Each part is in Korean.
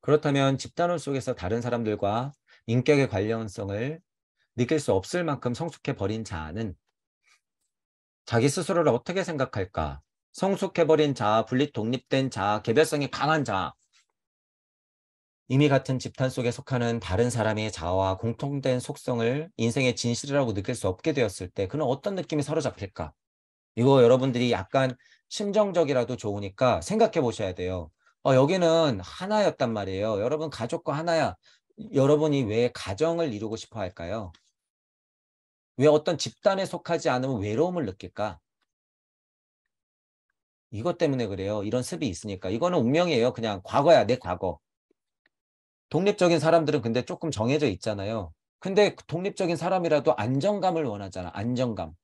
그렇다면 집단원 속에서 다른 사람들과 인격의 관련성을 느낄 수 없을 만큼 성숙해 버린 자아는 자기 스스로를 어떻게 생각할까? 성숙해 버린 자아, 분리 독립된 자아, 개별성이 강한 자아. 이미 같은 집단 속에 속하는 다른 사람의 자아와 공통된 속성을 인생의 진실이라고 느낄 수 없게 되었을 때 그는 어떤 느낌이 사로잡힐까? 이거 여러분들이 약간 심정적이라도 좋으니까 생각해 보셔야 돼요. 어, 여기는 하나였단 말이에요. 여러분 가족과 하나야. 여러분이 왜 가정을 이루고 싶어 할까요? 왜 어떤 집단에 속하지 않으면 외로움을 느낄까? 이것 때문에 그래요. 이런 습이 있으니까. 이거는 운명이에요. 그냥 과거야, 내 과거. 독립적인 사람들은 근데 조금 정해져 있잖아요. 근데 독립적인 사람이라도 안정감을 원하잖아. 안정감.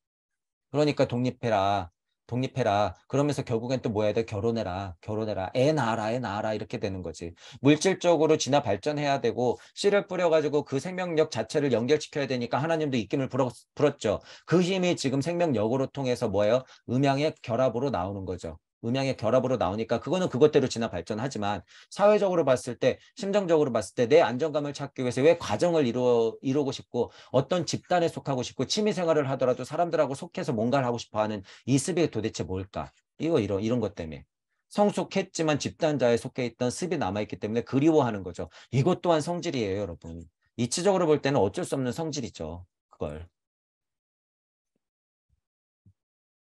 그러니까 독립해라. 독립해라. 그러면서 결국엔 또 뭐야 해 돼? 결혼해라. 결혼해라. 애 낳아라. 애 낳아라. 이렇게 되는 거지. 물질적으로 진화 발전해야 되고 씨를 뿌려가지고 그 생명력 자체를 연결시켜야 되니까 하나님도 입김을 불었, 불었죠. 그 힘이 지금 생명력으로 통해서 뭐예요? 음양의 결합으로 나오는 거죠. 음향의 결합으로 나오니까 그거는 그것대로 지나 발전하지만 사회적으로 봤을 때 심정적으로 봤을 때 내 안정감을 찾기 위해서 왜 과정을 이루, 이루고 싶고 어떤 집단에 속하고 싶고 취미생활을 하더라도 사람들하고 속해서 뭔가를 하고 싶어하는 이습이 도대체 뭘까 이거 이런 이런 것 때문에 성숙했지만 집단자에 속해 있던 습이 남아있기 때문에 그리워하는 거죠 이것 또한 성질이에요 여러분 이치적으로 볼 때는 어쩔 수 없는 성질이죠 그걸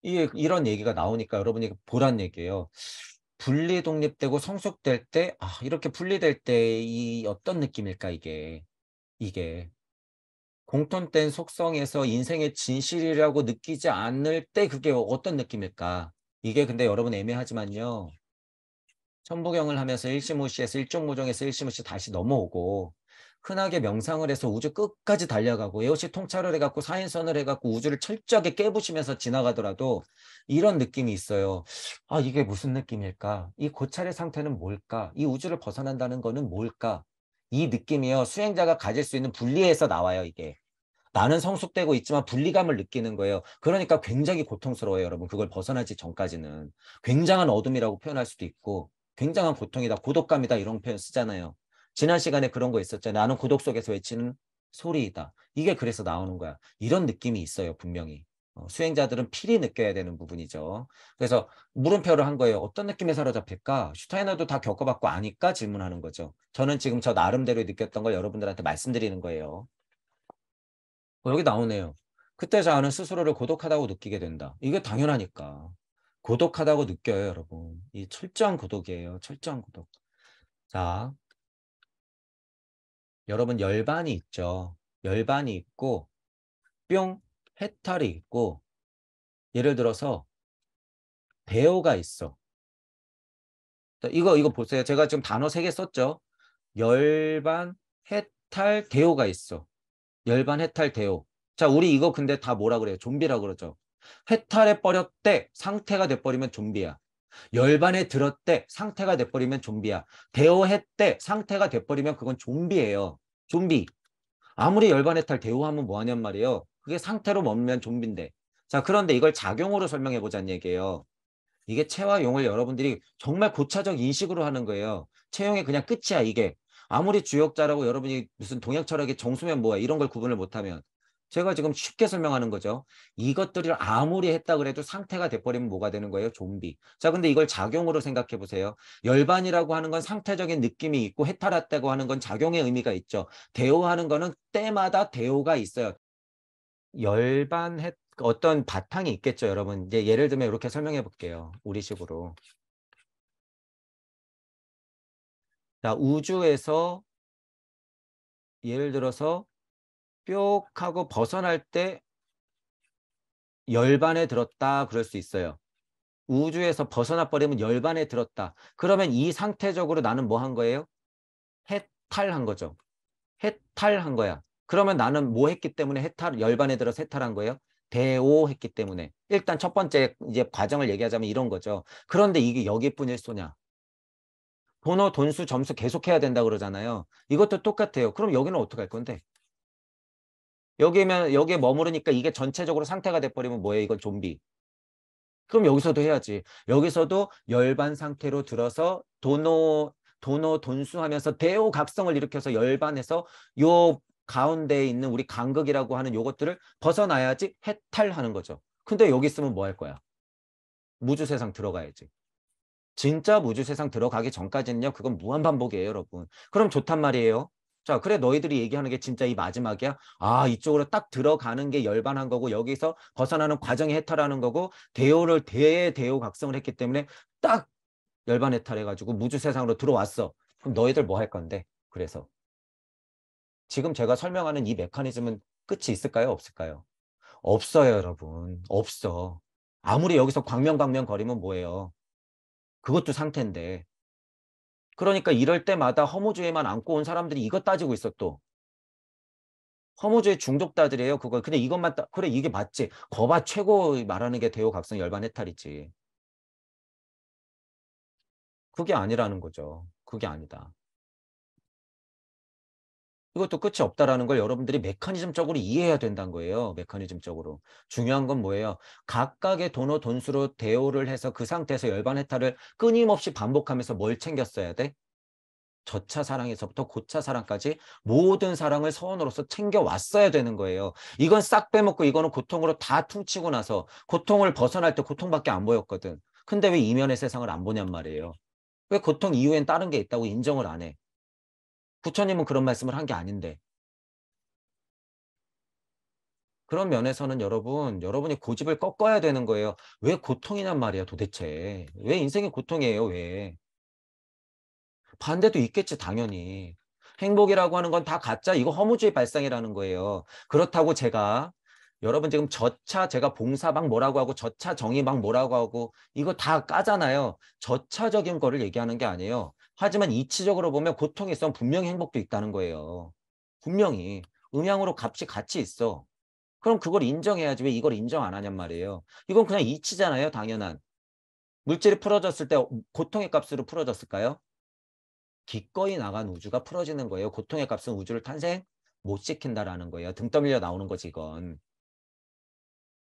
이, 이런 얘기가 나오니까 여러분이 보란 얘기예요. 분리 독립되고 성숙될 때, 아, 이렇게 분리될 때 이 어떤 느낌일까, 이게. 이게. 공통된 속성에서 인생의 진실이라고 느끼지 않을 때 그게 어떤 느낌일까? 이게 근데 여러분 애매하지만요. 천부경을 하면서 일심무시에서 일종무종에서 일심무시 다시 넘어오고 흔하게 명상을 해서 우주 끝까지 달려가고 에어시 통찰을 해갖고 사인선을 해갖고 우주를 철저하게 깨부시면서 지나가더라도 이런 느낌이 있어요. 아 이게 무슨 느낌일까? 이 고찰의 상태는 뭘까? 이 우주를 벗어난다는 거는 뭘까? 이 느낌이요. 수행자가 가질 수 있는 분리에서 나와요. 이게. 나는 성숙되고 있지만 분리감을 느끼는 거예요. 그러니까 굉장히 고통스러워요. 여러분. 그걸 벗어나지 전까지는. 굉장한 어둠이라고 표현할 수도 있고 굉장한 고통이다. 고독감이다. 이런 표현 쓰잖아요. 지난 시간에 그런 거 있었잖아요. 나는 고독 속에서 외치는 소리이다. 이게 그래서 나오는 거야. 이런 느낌이 있어요, 분명히. 어, 수행자들은 필히 느껴야 되는 부분이죠. 그래서 물음표를 한 거예요. 어떤 느낌에 사로잡힐까? 슈타이너도 다 겪어봤고 아니까 질문하는 거죠. 저는 지금 저 나름대로 느꼈던 걸 여러분들한테 말씀드리는 거예요. 어, 여기 나오네요. 그때 자아는 스스로를 고독하다고 느끼게 된다. 이게 당연하니까. 고독하다고 느껴요, 여러분. 이 철저한 고독이에요. 철저한 고독. 자, 여러분 열반이 있죠. 열반이 있고 뿅 해탈이 있고 예를 들어서 배우가 있어. 이거 이거 보세요. 제가 지금 단어 세 개 썼죠. 열반 해탈 대오가 있어. 열반 해탈 대오. 자, 우리 이거 근데 다 뭐라 그래요? 좀비라고 그러죠. 해탈해 버렸대. 상태가 돼 버리면 좀비야. 열반에 들었대. 상태가 돼 버리면 좀비야. 대오했대. 상태가 돼 버리면 그건 좀비예요. 좀비. 아무리 열반의 탈 대우하면 뭐하냔 말이에요. 그게 상태로 멈면 좀비인데. 자 그런데 이걸 작용으로 설명해 보자는 얘기예요. 이게 체와 용을 여러분들이 정말 고차적 인식으로 하는 거예요. 체용이 그냥 끝이야 이게. 아무리 주역자라고 여러분이 무슨 동양 철학의 정수면 뭐야 이런 걸 구분을 못하면 제가 지금 쉽게 설명하는 거죠. 이것들을 아무리 했다 그래도 상태가 돼버리면 뭐가 되는 거예요? 좀비. 자, 근데 이걸 작용으로 생각해 보세요. 열반이라고 하는 건 상태적인 느낌이 있고 해탈했다고 하는 건 작용의 의미가 있죠. 대오하는 거는 때마다 대오가 있어요. 열반 했 어떤 바탕이 있겠죠, 여러분. 이제 예를 들면 이렇게 설명해 볼게요. 우리식으로. 자, 우주에서 예를 들어서 뿅 하고 벗어날 때 열반에 들었다 그럴 수 있어요. 우주에서 벗어나 버리면 열반에 들었다. 그러면 이 상태적으로 나는 뭐 한 거예요? 해탈한 거죠. 해탈한 거야. 그러면 나는 뭐 했기 때문에 해탈 열반에 들어서 해탈한 거예요? 대오했기 때문에 일단 첫 번째 이제 과정을 얘기하자면 이런 거죠. 그런데 이게 여기뿐일 소냐? 번호, 돈수, 점수 계속 해야 된다 그러잖아요. 이것도 똑같아요. 그럼 여기는 어떻게 할 건데? 여기면 여기에 머무르니까 이게 전체적으로 상태가 돼버리면 뭐예요? 이건 좀비. 그럼 여기서도 해야지. 여기서도 열반 상태로 들어서 도노 도노 돈수하면서 대오각성을 일으켜서 열반해서 요 가운데에 있는 우리 간극이라고 하는 요것들을 벗어나야지 해탈하는 거죠. 근데 여기 있으면 뭐 할 거야? 무주 세상 들어가야지. 진짜 무주 세상 들어가기 전까지는요. 그건 무한 반복이에요, 여러분. 그럼 좋단 말이에요. 자, 그래 너희들이 얘기하는 게 진짜 이 마지막이야? 아, 이쪽으로 딱 들어가는 게 열반한 거고 여기서 벗어나는 과정이 해탈하는 거고 대오를 대에 대오 각성을 했기 때문에 딱 열반 해탈해 가지고 무주 세상으로 들어왔어. 그럼 너희들 뭐 할 건데? 그래서 지금 제가 설명하는 이 메커니즘은 끝이 있을까요? 없을까요? 없어요, 여러분. 없어. 아무리 여기서 광명광명 거리면 뭐예요? 그것도 상태인데 그러니까 이럴 때마다 허무주의만 안고 온 사람들이 이것 따지고 있어 또. 허무주의 중독자들이에요 그거. 근데 이것만 따, 그래 이게 맞지. 거봐 최고 말하는 게 대오각성 열반 해탈이지. 그게 아니라는 거죠. 그게 아니다. 이것도 끝이 없다라는 걸 여러분들이 메커니즘적으로 이해해야 된다는 거예요. 메커니즘적으로. 중요한 건 뭐예요? 각각의 돈어 돈수로 대우를 해서 그 상태에서 열반 해탈을 끊임없이 반복하면서 뭘 챙겼어야 돼? 저차 사랑에서부터 고차 사랑까지 모든 사랑을 서원으로서 챙겨왔어야 되는 거예요. 이건 싹 빼먹고 이거는 고통으로 다 퉁치고 나서 고통을 벗어날 때 고통밖에 안 보였거든. 근데 왜 이면의 세상을 안 보냔 말이에요. 왜 고통 이후엔 다른 게 있다고 인정을 안 해? 부처님은 그런 말씀을 한 게 아닌데 그런 면에서는 여러분, 여러분이 고집을 꺾어야 되는 거예요. 왜 고통이란 말이야, 도대체. 왜 인생이 고통이에요, 왜. 반대도 있겠지, 당연히. 행복이라고 하는 건 다 가짜, 이거 허무주의 발상이라는 거예요. 그렇다고 제가, 여러분 지금 저차 제가 봉사 방 뭐라고 하고, 저차 정의 방 뭐라고 하고, 이거 다 까잖아요. 저차적인 거를 얘기하는 게 아니에요. 하지만 이치적으로 보면 고통이 있으면 분명히 행복도 있다는 거예요. 분명히. 음향으로 값이 같이 있어. 그럼 그걸 인정해야지 왜 이걸 인정 안 하냔 말이에요. 이건 그냥 이치잖아요. 당연한. 물질이 풀어졌을 때 고통의 값으로 풀어졌을까요? 기꺼이 나간 우주가 풀어지는 거예요. 고통의 값은 우주를 탄생 못 시킨다라는 거예요. 등 떠밀려 나오는 거지 이건.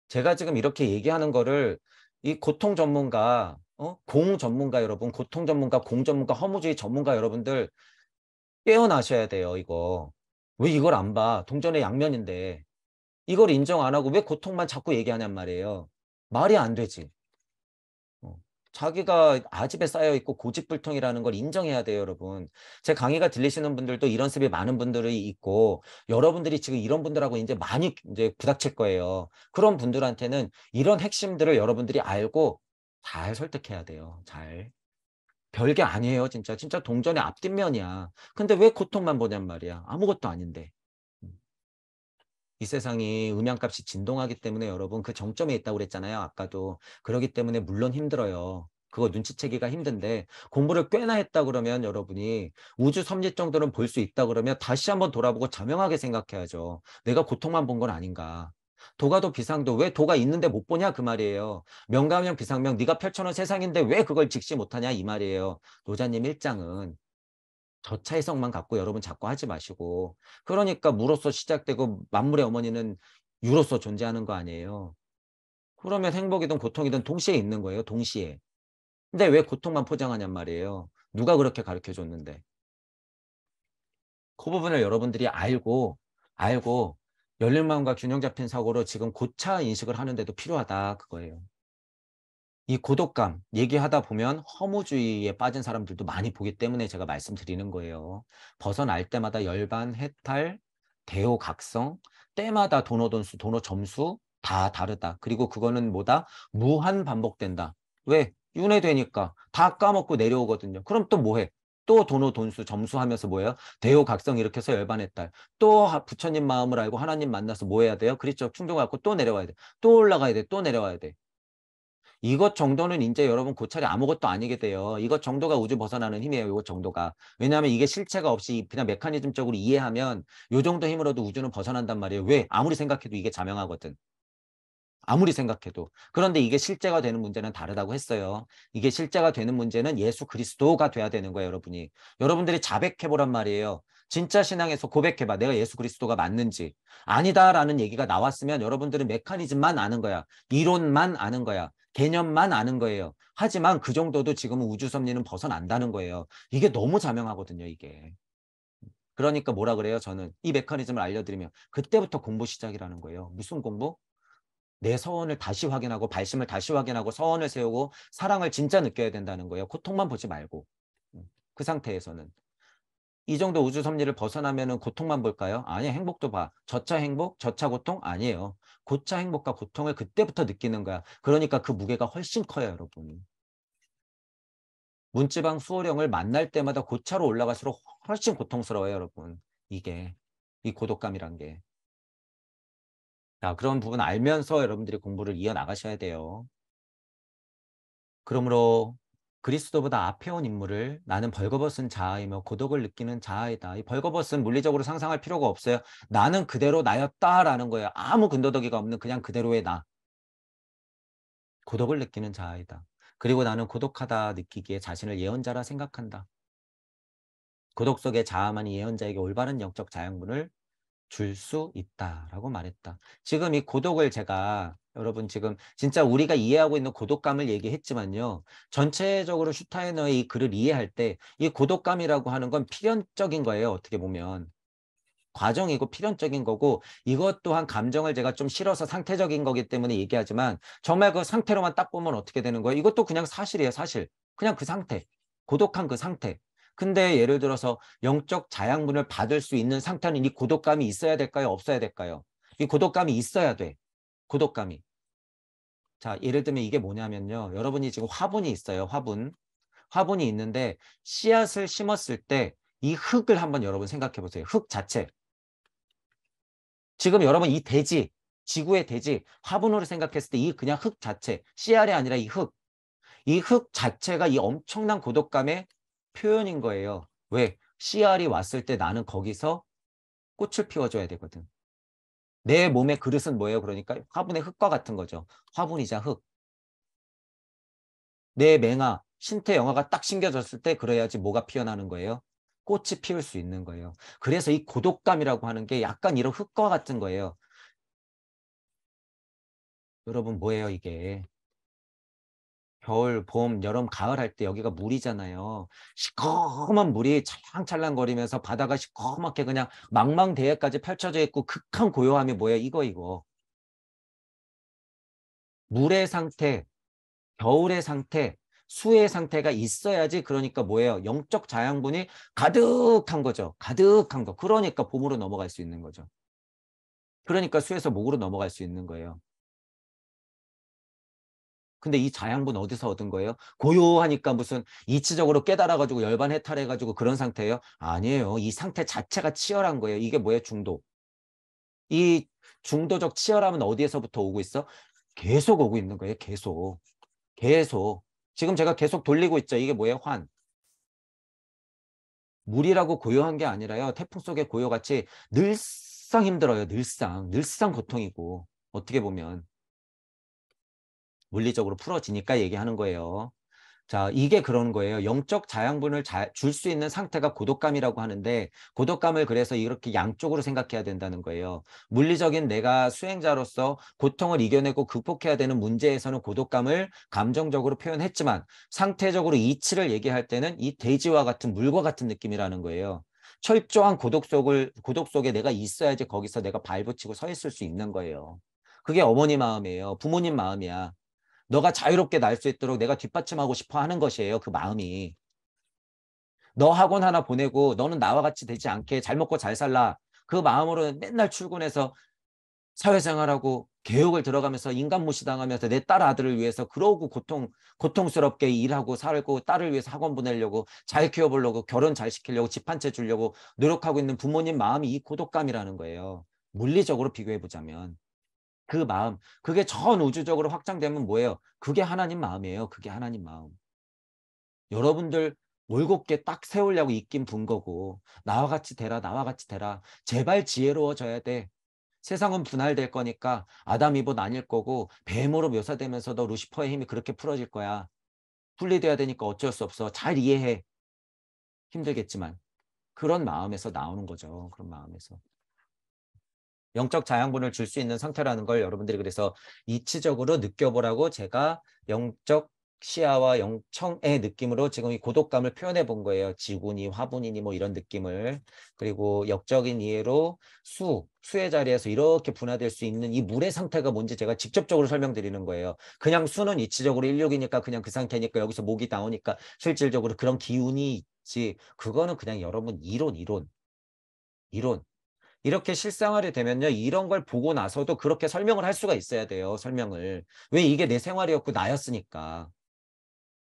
제가 지금 이렇게 얘기하는 거를 이 고통 전문가 어? 공 전문가 여러분, 고통 전문가, 공 전문가, 허무주의 전문가 여러분들 깨어나셔야 돼요, 이거. 왜 이걸 안 봐? 동전의 양면인데. 이걸 인정 안 하고 왜 고통만 자꾸 얘기하냔 말이에요. 말이 안 되지. 어. 자기가 아집에 쌓여 있고 고집불통이라는 걸 인정해야 돼요, 여러분. 제 강의가 들리시는 분들도 이런 습이 많은 분들이 있고 여러분들이 지금 이런 분들하고 이제 많이 이제 부닥칠 거예요. 그런 분들한테는 이런 핵심들을 여러분들이 알고 잘 설득해야 돼요. 잘. 별게 아니에요, 진짜. 진짜 동전의 앞뒷면이야. 근데 왜 고통만 보냔 말이야. 아무것도 아닌데. 음. 이 세상이 음향값이 진동하기 때문에 여러분 그 정점에 있다고 그랬잖아요. 아까도. 그러기 때문에 물론 힘들어요. 그거 눈치채기가 힘든데 공부를 꽤나 했다 그러면 여러분이 우주 섬리 정도는 볼 수 있다 그러면 다시 한번 돌아보고 자명하게 생각해야죠. 내가 고통만 본 건 아닌가. 도가도 비상도 왜 도가 있는데 못 보냐 그 말이에요. 명가명 비상명 네가 펼쳐놓은 세상인데 왜 그걸 직시 못하냐 이 말이에요. 노자님 일장은 저차이성만 갖고 여러분 자꾸 하지 마시고 그러니까 무로서 시작되고 만물의 어머니는 유로서 존재하는 거 아니에요. 그러면 행복이든 고통이든 동시에 있는 거예요. 동시에. 근데 왜 고통만 포장하냔 말이에요. 누가 그렇게 가르쳐 줬는데. 그 부분을 여러분들이 알고 알고 열린 마음과 균형 잡힌 사고로 지금 고차 인식을 하는데도 필요하다 그거예요. 이 고독감 얘기하다 보면 허무주의에 빠진 사람들도 많이 보기 때문에 제가 말씀드리는 거예요. 벗어날 때마다 열반, 해탈, 대오각성, 때마다 도너 돈수, 도너 점수 다 다르다. 그리고 그거는 뭐다? 무한 반복된다. 왜? 윤회되니까 다 까먹고 내려오거든요. 그럼 또 뭐해? 또 돈호 돈수 점수하면서 뭐예요? 대호각성 이렇게 해서 열반했다. 또 부처님 마음을 알고 하나님 만나서 뭐 해야 돼요? 그렇죠. 충동 갖고 또 내려와야 돼. 또 올라가야 돼. 또 내려와야 돼. 이것 정도는 이제 여러분 고찰이 아무것도 아니게 돼요. 이것 정도가 우주 벗어나는 힘이에요. 이것 정도가. 왜냐하면 이게 실체가 없이 그냥 메커니즘적으로 이해하면 요 정도 힘으로도 우주는 벗어난단 말이에요. 왜? 아무리 생각해도 이게 자명하거든. 아무리 생각해도 그런데 이게 실제가 되는 문제는 다르다고 했어요. 이게 실제가 되는 문제는 예수 그리스도가 돼야 되는 거예요, 여러분이. 여러분들이 자백해보란 말이에요. 진짜 신앙에서 고백해봐. 내가 예수 그리스도가 맞는지 아니다라는 얘기가 나왔으면 여러분들은 메커니즘만 아는 거야. 이론만 아는 거야. 개념만 아는 거예요. 하지만 그 정도도 지금은 우주 섭리는 벗어난다는 거예요. 이게 너무 자명하거든요, 이게. 그러니까 뭐라 그래요? 저는 이 메커니즘을 알려드리면 그때부터 공부 시작이라는 거예요. 무슨 공부? 내 서원을 다시 확인하고 발심을 다시 확인하고 서원을 세우고 사랑을 진짜 느껴야 된다는 거예요. 고통만 보지 말고. 음, 그 상태에서는. 이 정도 우주 섭리를 벗어나면 고통만 볼까요? 아니 요 행복도 봐. 저차 행복, 저차 고통? 아니에요. 고차 행복과 고통을 그때부터 느끼는 거야. 그러니까 그 무게가 훨씬 커요, 여러분이. 문지방 수호령을 만날 때마다 고차로 올라갈수록 훨씬 고통스러워요, 여러분. 이게 이 고독감이란 게. 자, 그런 부분 알면서 여러분들이 공부를 이어나가셔야 돼요. 그러므로 그리스도보다 앞에 온 인물을 나는 벌거벗은 자아이며 고독을 느끼는 자아이다. 이 벌거벗은 물리적으로 상상할 필요가 없어요. 나는 그대로 나였다라는 거예요. 아무 근더더이가 없는 그냥 그대로의 나. 고독을 느끼는 자아이다. 그리고 나는 고독하다 느끼기에 자신을 예언자라 생각한다. 고독 속의 자아만이 예언자에게 올바른 영적 자양분을 줄수 있다라고 말했다. 지금 이 고독을 제가 여러분 지금 진짜 우리가 이해하고 있는 고독감을 얘기했지만요. 전체적으로 슈타이너의 이 글을 이해할 때 이 고독감이라고 하는 건 필연적인 거예요. 어떻게 보면. 과정이고 필연적인 거고 이것 또한 감정을 제가 좀 실어서 상태적인 거기 때문에 얘기하지만 정말 그 상태로만 딱 보면 어떻게 되는 거예요? 이것도 그냥 사실이에요. 사실. 그냥 그 상태. 고독한 그 상태. 근데 예를 들어서 영적 자양분을 받을 수 있는 상태는 이 고독감이 있어야 될까요? 없어야 될까요? 이 고독감이 있어야 돼. 고독감이. 자, 예를 들면 이게 뭐냐면요. 여러분이 지금 화분이 있어요. 화분. 화분이 있는데 씨앗을 심었을 때 이 흙을 한번 여러분 생각해 보세요. 흙 자체. 지금 여러분 이 대지, 지구의 대지, 화분으로 생각했을 때 이 그냥 흙 자체, 씨알이 아니라 이 흙. 이 흙 자체가 이 엄청난 고독감에 표현인 거예요. 왜? CR이 왔을 때 나는 거기서 꽃을 피워줘야 되거든. 내 몸의 그릇은 뭐예요? 그러니까 화분의 흙과 같은 거죠. 화분이자 흙. 내 맹아, 신태 영화가 딱 심겨졌을 때 그래야지 뭐가 피어나는 거예요? 꽃이 피울 수 있는 거예요. 그래서 이 고독감이라고 하는 게 약간 이런 흙과 같은 거예요. 여러분 뭐예요 이게? 겨울, 봄, 여름, 가을 할 때 여기가 물이잖아요. 시커먼 물이 찰랑찰랑거리면서 바다가 시커멓게 그냥 망망대해까지 펼쳐져 있고 극한 고요함이 뭐예요? 이거 이거. 물의 상태, 겨울의 상태, 수의 상태가 있어야지 그러니까 뭐예요? 영적 자양분이 가득한 거죠. 가득한 거. 그러니까 봄으로 넘어갈 수 있는 거죠. 그러니까 수에서 목으로 넘어갈 수 있는 거예요. 근데 이 자양분 어디서 얻은 거예요? 고요하니까 무슨 이치적으로 깨달아가지고 열반 해탈해가지고 그런 상태예요? 아니에요. 이 상태 자체가 치열한 거예요. 이게 뭐예요? 중독이 중도적 치열함은 어디에서부터 오고 있어? 계속 오고 있는 거예요. 계속. 계속. 지금 제가 계속 돌리고 있죠. 이게 뭐예요? 환. 물이라고 고요한 게 아니라요. 태풍 속의 고요같이 늘상 힘들어요. 늘상. 늘상 고통이고. 어떻게 보면. 물리적으로 풀어지니까 얘기하는 거예요. 자, 이게 그런 거예요. 영적 자양분을 줄 수 있는 상태가 고독감이라고 하는데 고독감을 그래서 이렇게 양쪽으로 생각해야 된다는 거예요. 물리적인 내가 수행자로서 고통을 이겨내고 극복해야 되는 문제에서는 고독감을 감정적으로 표현했지만 상태적으로 이치를 얘기할 때는 이 돼지와 같은 물과 같은 느낌이라는 거예요. 철저한 고독 속을 고독 속에 내가 있어야지 거기서 내가 발붙이고 서 있을 수 있는 거예요. 그게 어머니 마음이에요. 부모님 마음이야. 너가 자유롭게 날 수 있도록 내가 뒷받침하고 싶어 하는 것이에요. 그 마음이. 너 학원 하나 보내고 너는 나와 같이 되지 않게 잘 먹고 잘 살라. 그마음으로 맨날 출근해서 사회생활하고 개혁을 들어가면서 인간 무시당하면서 내 딸 아들을 위해서 그러고 고통 고통스럽게 일하고 살고 딸을 위해서 학원 보내려고 잘 키워보려고 결혼 잘 시키려고 집 한 채 주려고 노력하고 있는 부모님 마음이 이 고독감이라는 거예요. 물리적으로 비교해 보자면 그 마음, 그게 전 우주적으로 확장되면 뭐예요? 그게 하나님 마음이에요. 그게 하나님 마음. 여러분들 올곧게 딱 세우려고 입긴 분 거고 나와 같이 되라 나와 같이 되라 제발 지혜로워져야 돼 세상은 분할될 거니까 아담 이보 나뉠 거고 뱀으로 묘사되면서도 루시퍼의 힘이 그렇게 풀어질 거야 분리돼야 되니까 어쩔 수 없어 잘 이해해 힘들겠지만 그런 마음에서 나오는 거죠 그런 마음에서 영적 자양분을 줄 수 있는 상태라는 걸 여러분들이 그래서 이치적으로 느껴보라고 제가 영적 시야와 영청의 느낌으로 지금 이 고독감을 표현해 본 거예요. 지구니 화분이니 뭐 이런 느낌을 그리고 역적인 이해로 수 수의 자리에서 이렇게 분화될 수 있는 이 물의 상태가 뭔지 제가 직접적으로 설명드리는 거예요. 그냥 수는 이치적으로 16이니까 그냥 그 상태니까 여기서 목이 나오니까 실질적으로 그런 기운이 있지. 그거는 그냥 여러분 이론 이론 이론 이렇게 실생활이 되면요. 이런 걸 보고 나서도 그렇게 설명을 할 수가 있어야 돼요. 설명을. 왜 이게 내 생활이었고 나였으니까.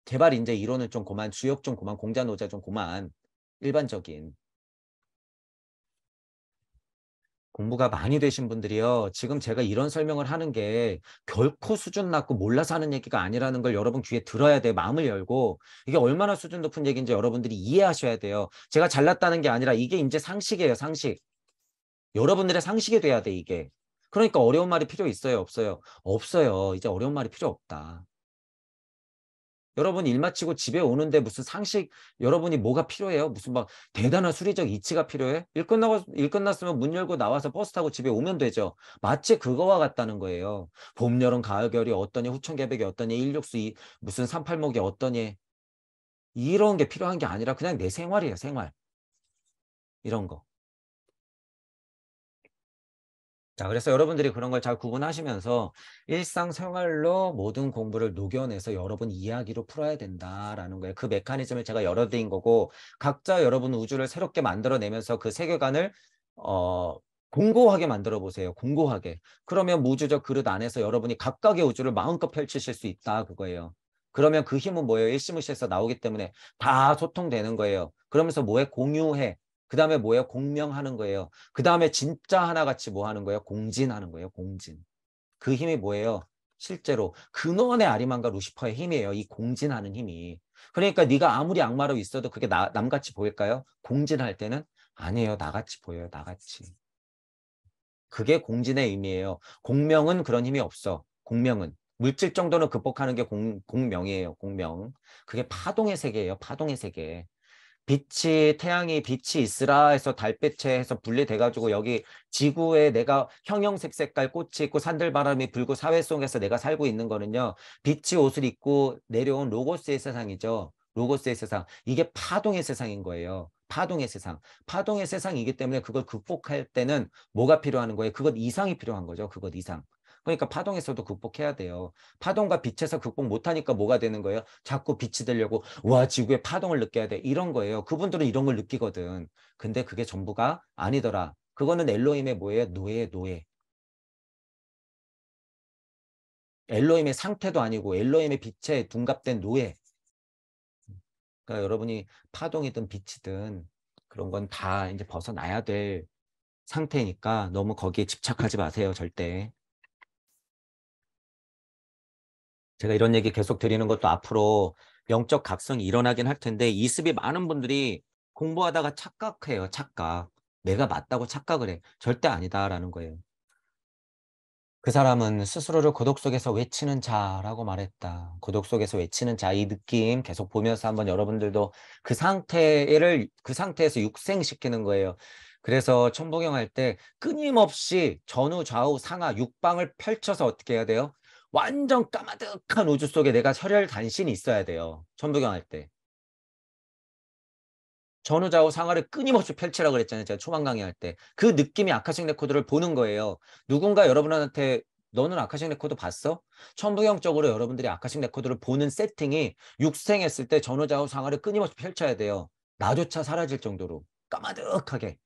개발 인재 이론은 좀 그만, 주역 좀 그만, 공자 노자 좀 그만. 일반적인. 공부가 많이 되신 분들이요. 지금 제가 이런 설명을 하는 게 결코 수준 낮고 몰라서 하는 얘기가 아니라는 걸 여러분 귀에 들어야 돼. 마음을 열고 이게 얼마나 수준 높은 얘기인지 여러분들이 이해하셔야 돼요. 제가 잘났다는 게 아니라 이게 이제 상식이에요. 상식. 여러분들의 상식이 돼야 돼 이게. 그러니까 어려운 말이 필요 있어요 없어요? 없어요. 이제 어려운 말이 필요 없다. 여러분 일 마치고 집에 오는데 무슨 상식 여러분이 뭐가 필요해요? 무슨 막 대단한 수리적 이치가 필요해? 일 끝나고 일 끝났으면 문 열고 나와서 버스 타고 집에 오면 되죠. 마치 그거와 같다는 거예요. 봄, 여름, 가을, 겨울이 어떠니 후천개백이 어떠니 일육수 이, 무슨 삼팔목이 어떠니 이런 게 필요한 게 아니라 그냥 내 생활이에요. 생활 이런 거 자, 그래서 여러분들이 그런 걸 잘 구분하시면서 일상생활로 모든 공부를 녹여내서 여러분 이야기로 풀어야 된다라는 거예요. 그 메커니즘을 제가 열어드린 거고 각자 여러분 우주를 새롭게 만들어내면서 그 세계관을 어, 공고하게 만들어 보세요. 공고하게. 그러면 무주적 그릇 안에서 여러분이 각각의 우주를 마음껏 펼치실 수 있다 그거예요. 그러면 그 힘은 뭐예요? 일시무시에서 나오기 때문에 다 소통되는 거예요. 그러면서 뭐에 공유해. 그 다음에 뭐예요? 공명하는 거예요. 그 다음에 진짜 하나같이 뭐 하는 거예요? 공진하는 거예요. 공진. 그 힘이 뭐예요? 실제로 근원의 아리만과 루시퍼의 힘이에요. 이 공진하는 힘이. 그러니까 네가 아무리 악마로 있어도 그게 나, 남같이 보일까요? 공진할 때는 아니에요. 나같이 보여요. 나같이. 그게 공진의 의미예요. 공명은 그런 힘이 없어. 공명은. 물질 정도는 극복하는 게 공, 공명이에요. 공명. 그게 파동의 세계예요. 파동의 세계. 빛이 태양이 빛이 있으라 해서 달빛에서 해 분리돼 가지고 여기 지구에 내가 형형색 색깔 꽃이 있고 산들바람이 불고 사회 속에서 내가 살고 있는 거는요 빛이 옷을 입고 내려온 로고스의 세상이죠 로고스의 세상 이게 파동의 세상인 거예요 파동의 세상 파동의 세상이기 때문에 그걸 극복할 때는 뭐가 필요한 거예요 그것 이상이 필요한 거죠 그것 이상 그러니까 파동에서도 극복해야 돼요. 파동과 빛에서 극복 못하니까 뭐가 되는 거예요? 자꾸 빛이 되려고 와 지구의 파동을 느껴야 돼 이런 거예요. 그분들은 이런 걸 느끼거든. 근데 그게 전부가 아니더라. 그거는 엘로힘의 뭐예요? 노예 노예. 엘로힘의 상태도 아니고 엘로힘의 빛에 둔갑된 노예. 그러니까 여러분이 파동이든 빛이든 그런 건 다 이제 벗어나야 될 상태니까 너무 거기에 집착하지 마세요, 절대. 제가 이런 얘기 계속 드리는 것도 앞으로 영적 각성이 일어나긴 할 텐데 이습이 많은 분들이 공부하다가 착각해요. 착각. 내가 맞다고 착각을 해. 절대 아니다라는 거예요. 그 사람은 스스로를 고독 속에서 외치는 자라고 말했다. 고독 속에서 외치는 자 이 느낌 계속 보면서 한번 여러분들도 그 상태를 그 상태에서 육생시키는 거예요. 그래서 천부경 할 때 끊임없이 전후 좌우 상하 육방을 펼쳐서 어떻게 해야 돼요? 완전 까마득한 우주 속에 내가 혈혈 단신이 있어야 돼요. 천부경할 때. 전후좌우 상하를 끊임없이 펼치라고 그랬잖아요. 제가 초반 강의할 때. 그 느낌이 아카식 레코드를 보는 거예요. 누군가 여러분한테 너는 아카식 레코드 봤어? 천부경적으로 여러분들이 아카식 레코드를 보는 세팅이 육생했을 때 전후좌우 상하를 끊임없이 펼쳐야 돼요. 나조차 사라질 정도로 까마득하게.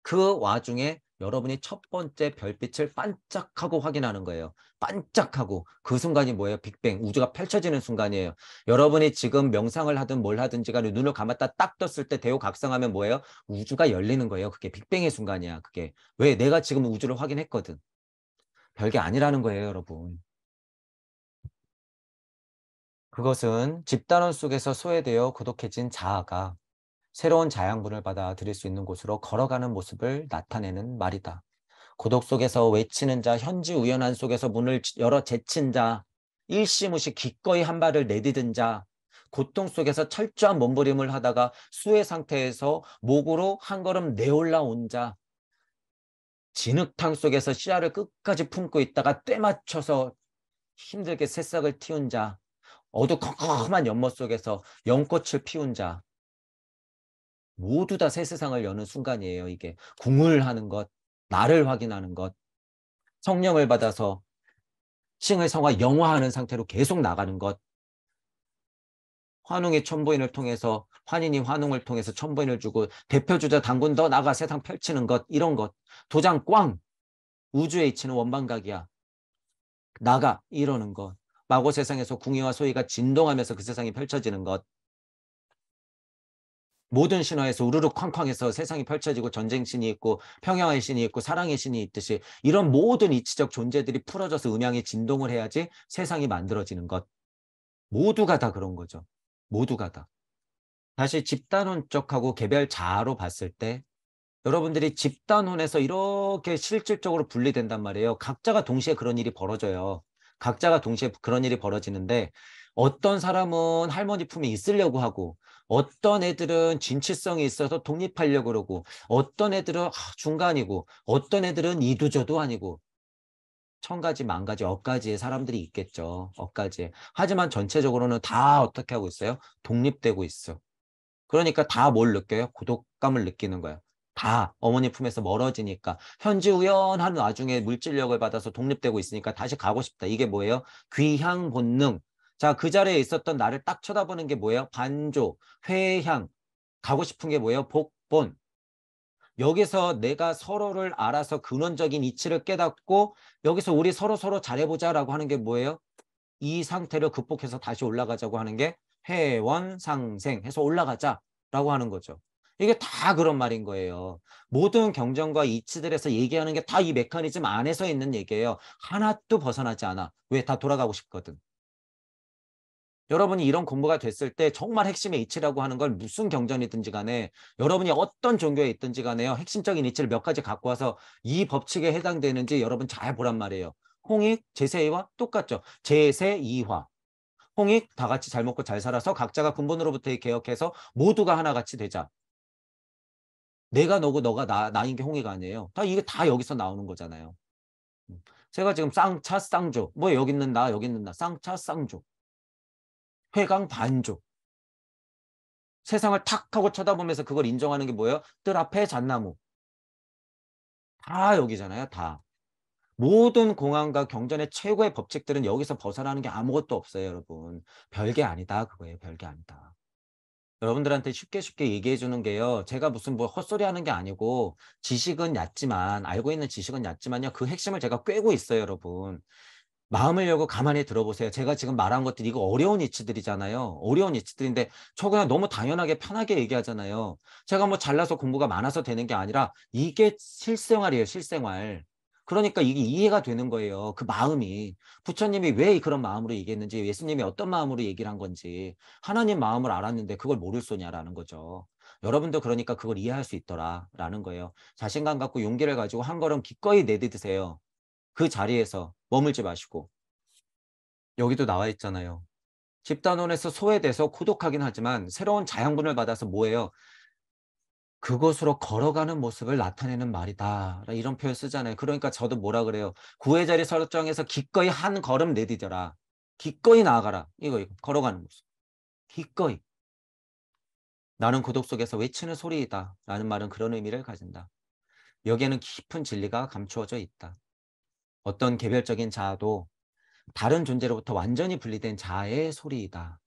그 와중에 여러분이 첫 번째 별빛을 반짝하고 확인하는 거예요. 반짝하고 그 순간이 뭐예요? 빅뱅 우주가 펼쳐지는 순간이에요. 여러분이 지금 명상을 하든 뭘 하든지 간에 눈을 감았다 딱 떴을 때 대우각성하면 뭐예요? 우주가 열리는 거예요. 그게 빅뱅의 순간이야. 그게 왜 내가 지금 우주를 확인했거든. 별게 아니라는 거예요, 여러분. 그것은 집단원 속에서 소외되어 고독해진 자아가 새로운 자양분을 받아들일 수 있는 곳으로 걸어가는 모습을 나타내는 말이다. 고독 속에서 외치는 자, 현지 우연한 속에서 문을 열어 제친 자, 일시무시 기꺼이 한 발을 내디든 자, 고통 속에서 철저한 몸부림을 하다가 수의 상태에서 목으로 한 걸음 내올라온 자, 진흙탕 속에서 씨앗을 끝까지 품고 있다가 때맞춰서 힘들게 새싹을 틔운 자, 어두컴컴한 연못 속에서 연꽃을 피운 자, 모두 다 새 세상을 여는 순간이에요. 이게 궁을 하는 것, 나를 확인하는 것, 성령을 받아서 싱의 성화 영화하는 상태로 계속 나가는 것, 환웅의 천부인을 통해서 환인이 환웅을 통해서 천부인을 주고 대표주자 당군 더 나가 세상 펼치는 것 이런 것 도장 꽝 우주에 이치는 원방각이야 나가 이러는 것 마고 세상에서 궁이와 소위가 진동하면서 그 세상이 펼쳐지는 것 모든 신화에서 우르르 쾅쾅해서 세상이 펼쳐지고 전쟁 신이 있고 평양의 신이 있고 사랑의 신이 있듯이 이런 모든 이치적 존재들이 풀어져서 음양이 진동을 해야지 세상이 만들어지는 것. 모두가 다 그런 거죠. 모두가 다. 다시 집단론적하고 개별 자아로 봤을 때 여러분들이 집단론에서 이렇게 실질적으로 분리된단 말이에요. 각자가 동시에 그런 일이 벌어져요. 각자가 동시에 그런 일이 벌어지는데 어떤 사람은 할머니 품에 있으려고 하고 어떤 애들은 진취성이 있어서 독립하려고 그러고 어떤 애들은 아, 중간이고 어떤 애들은 이두저도 아니고 천 가지, 만 가지, 억 가지의 사람들이 있겠죠. 억 가지. 하지만 전체적으로는 다 어떻게 하고 있어요? 독립되고 있어. 그러니까 다 뭘 느껴요? 고독감을 느끼는 거예요. 다 어머니 품에서 멀어지니까 현지 우연한 와중에 물질력을 받아서 독립되고 있으니까 다시 가고 싶다. 이게 뭐예요? 귀향 본능, 자, 그 자리에 있었던 나를 딱 쳐다보는 게 뭐예요? 반조, 회향, 가고 싶은 게 뭐예요? 복본. 여기서 내가 서로를 알아서 근원적인 이치를 깨닫고 여기서 우리 서로 서로 잘해보자라고 하는 게 뭐예요? 이 상태를 극복해서 다시 올라가자고 하는 게 회원상생 해서 올라가자라고 하는 거죠. 이게 다 그런 말인 거예요. 모든 경전과 이치들에서 얘기하는 게 다 이 메커니즘 안에서 있는 얘기예요. 하나도 벗어나지 않아. 왜? 다 돌아가고 싶거든. 여러분이 이런 공부가 됐을 때 정말 핵심의 이치라고 하는 걸 무슨 경전이든지 간에 여러분이 어떤 종교에 있든지 간에요. 핵심적인 이치를 몇 가지 갖고 와서 이 법칙에 해당되는지 여러분 잘 보란 말이에요. 홍익, 제세이와 똑같죠. 제세이화. 홍익 다 같이 잘 먹고 잘 살아서 각자가 근본으로부터 개혁해서 모두가 하나같이 되자. 내가 너고 너가 나, 나인 게 홍익 아니에요. 다 이게 다 여기서 나오는 거잖아요. 제가 음. 지금 쌍차 쌍조 뭐 여기 있는 나 여기 있는 나 쌍차 쌍조 회강 반조. 세상을 탁 하고 쳐다보면서 그걸 인정하는 게 뭐예요? 뜰 앞에 잣나무. 다 여기잖아요. 다. 모든 공항과 경전의 최고의 법칙들은 여기서 벗어나는 게 아무것도 없어요. 여러분. 별게 아니다. 그거예요. 별게 아니다. 여러분들한테 쉽게 쉽게 얘기해 주는 게요. 제가 무슨 뭐 헛소리 하는 게 아니고 지식은 얕지만 알고 있는 지식은 얕지만요. 그 핵심을 제가 꿰고 있어요, 여러분. 마음을 열고 가만히 들어보세요. 제가 지금 말한 것들이 이거 어려운 이치들이잖아요. 어려운 이치들인데 저 그냥 너무 당연하게 편하게 얘기하잖아요. 제가 뭐 잘나서 공부가 많아서 되는 게 아니라 이게 실생활이에요. 실생활. 그러니까 이게 이해가 되는 거예요. 그 마음이. 부처님이 왜 그런 마음으로 얘기했는지 예수님이 어떤 마음으로 얘기를 한 건지 하나님 마음을 알았는데 그걸 모를 소냐라는 거죠. 여러분도 그러니까 그걸 이해할 수 있더라라는 거예요. 자신감 갖고 용기를 가지고 한 걸음 기꺼이 내딛으세요. 그 자리에서 머물지 마시고 여기도 나와 있잖아요. 집단원에서 소외돼서 고독하긴 하지만 새로운 자양분을 받아서 뭐예요? 그곳으로 걸어가는 모습을 나타내는 말이다. 이런 표현 쓰잖아요. 그러니까 저도 뭐라 그래요. 구해자리 설정에서 기꺼이 한 걸음 내디뎌라. 기꺼이 나아가라. 이거, 이거 걸어가는 모습. 기꺼이. 나는 고독 그 속에서 외치는 소리이다. 라는 말은 그런 의미를 가진다. 여기에는 깊은 진리가 감추어져 있다. 어떤 개별적인 자아도 다른 존재로부터 완전히 분리된 자아의 소리이다.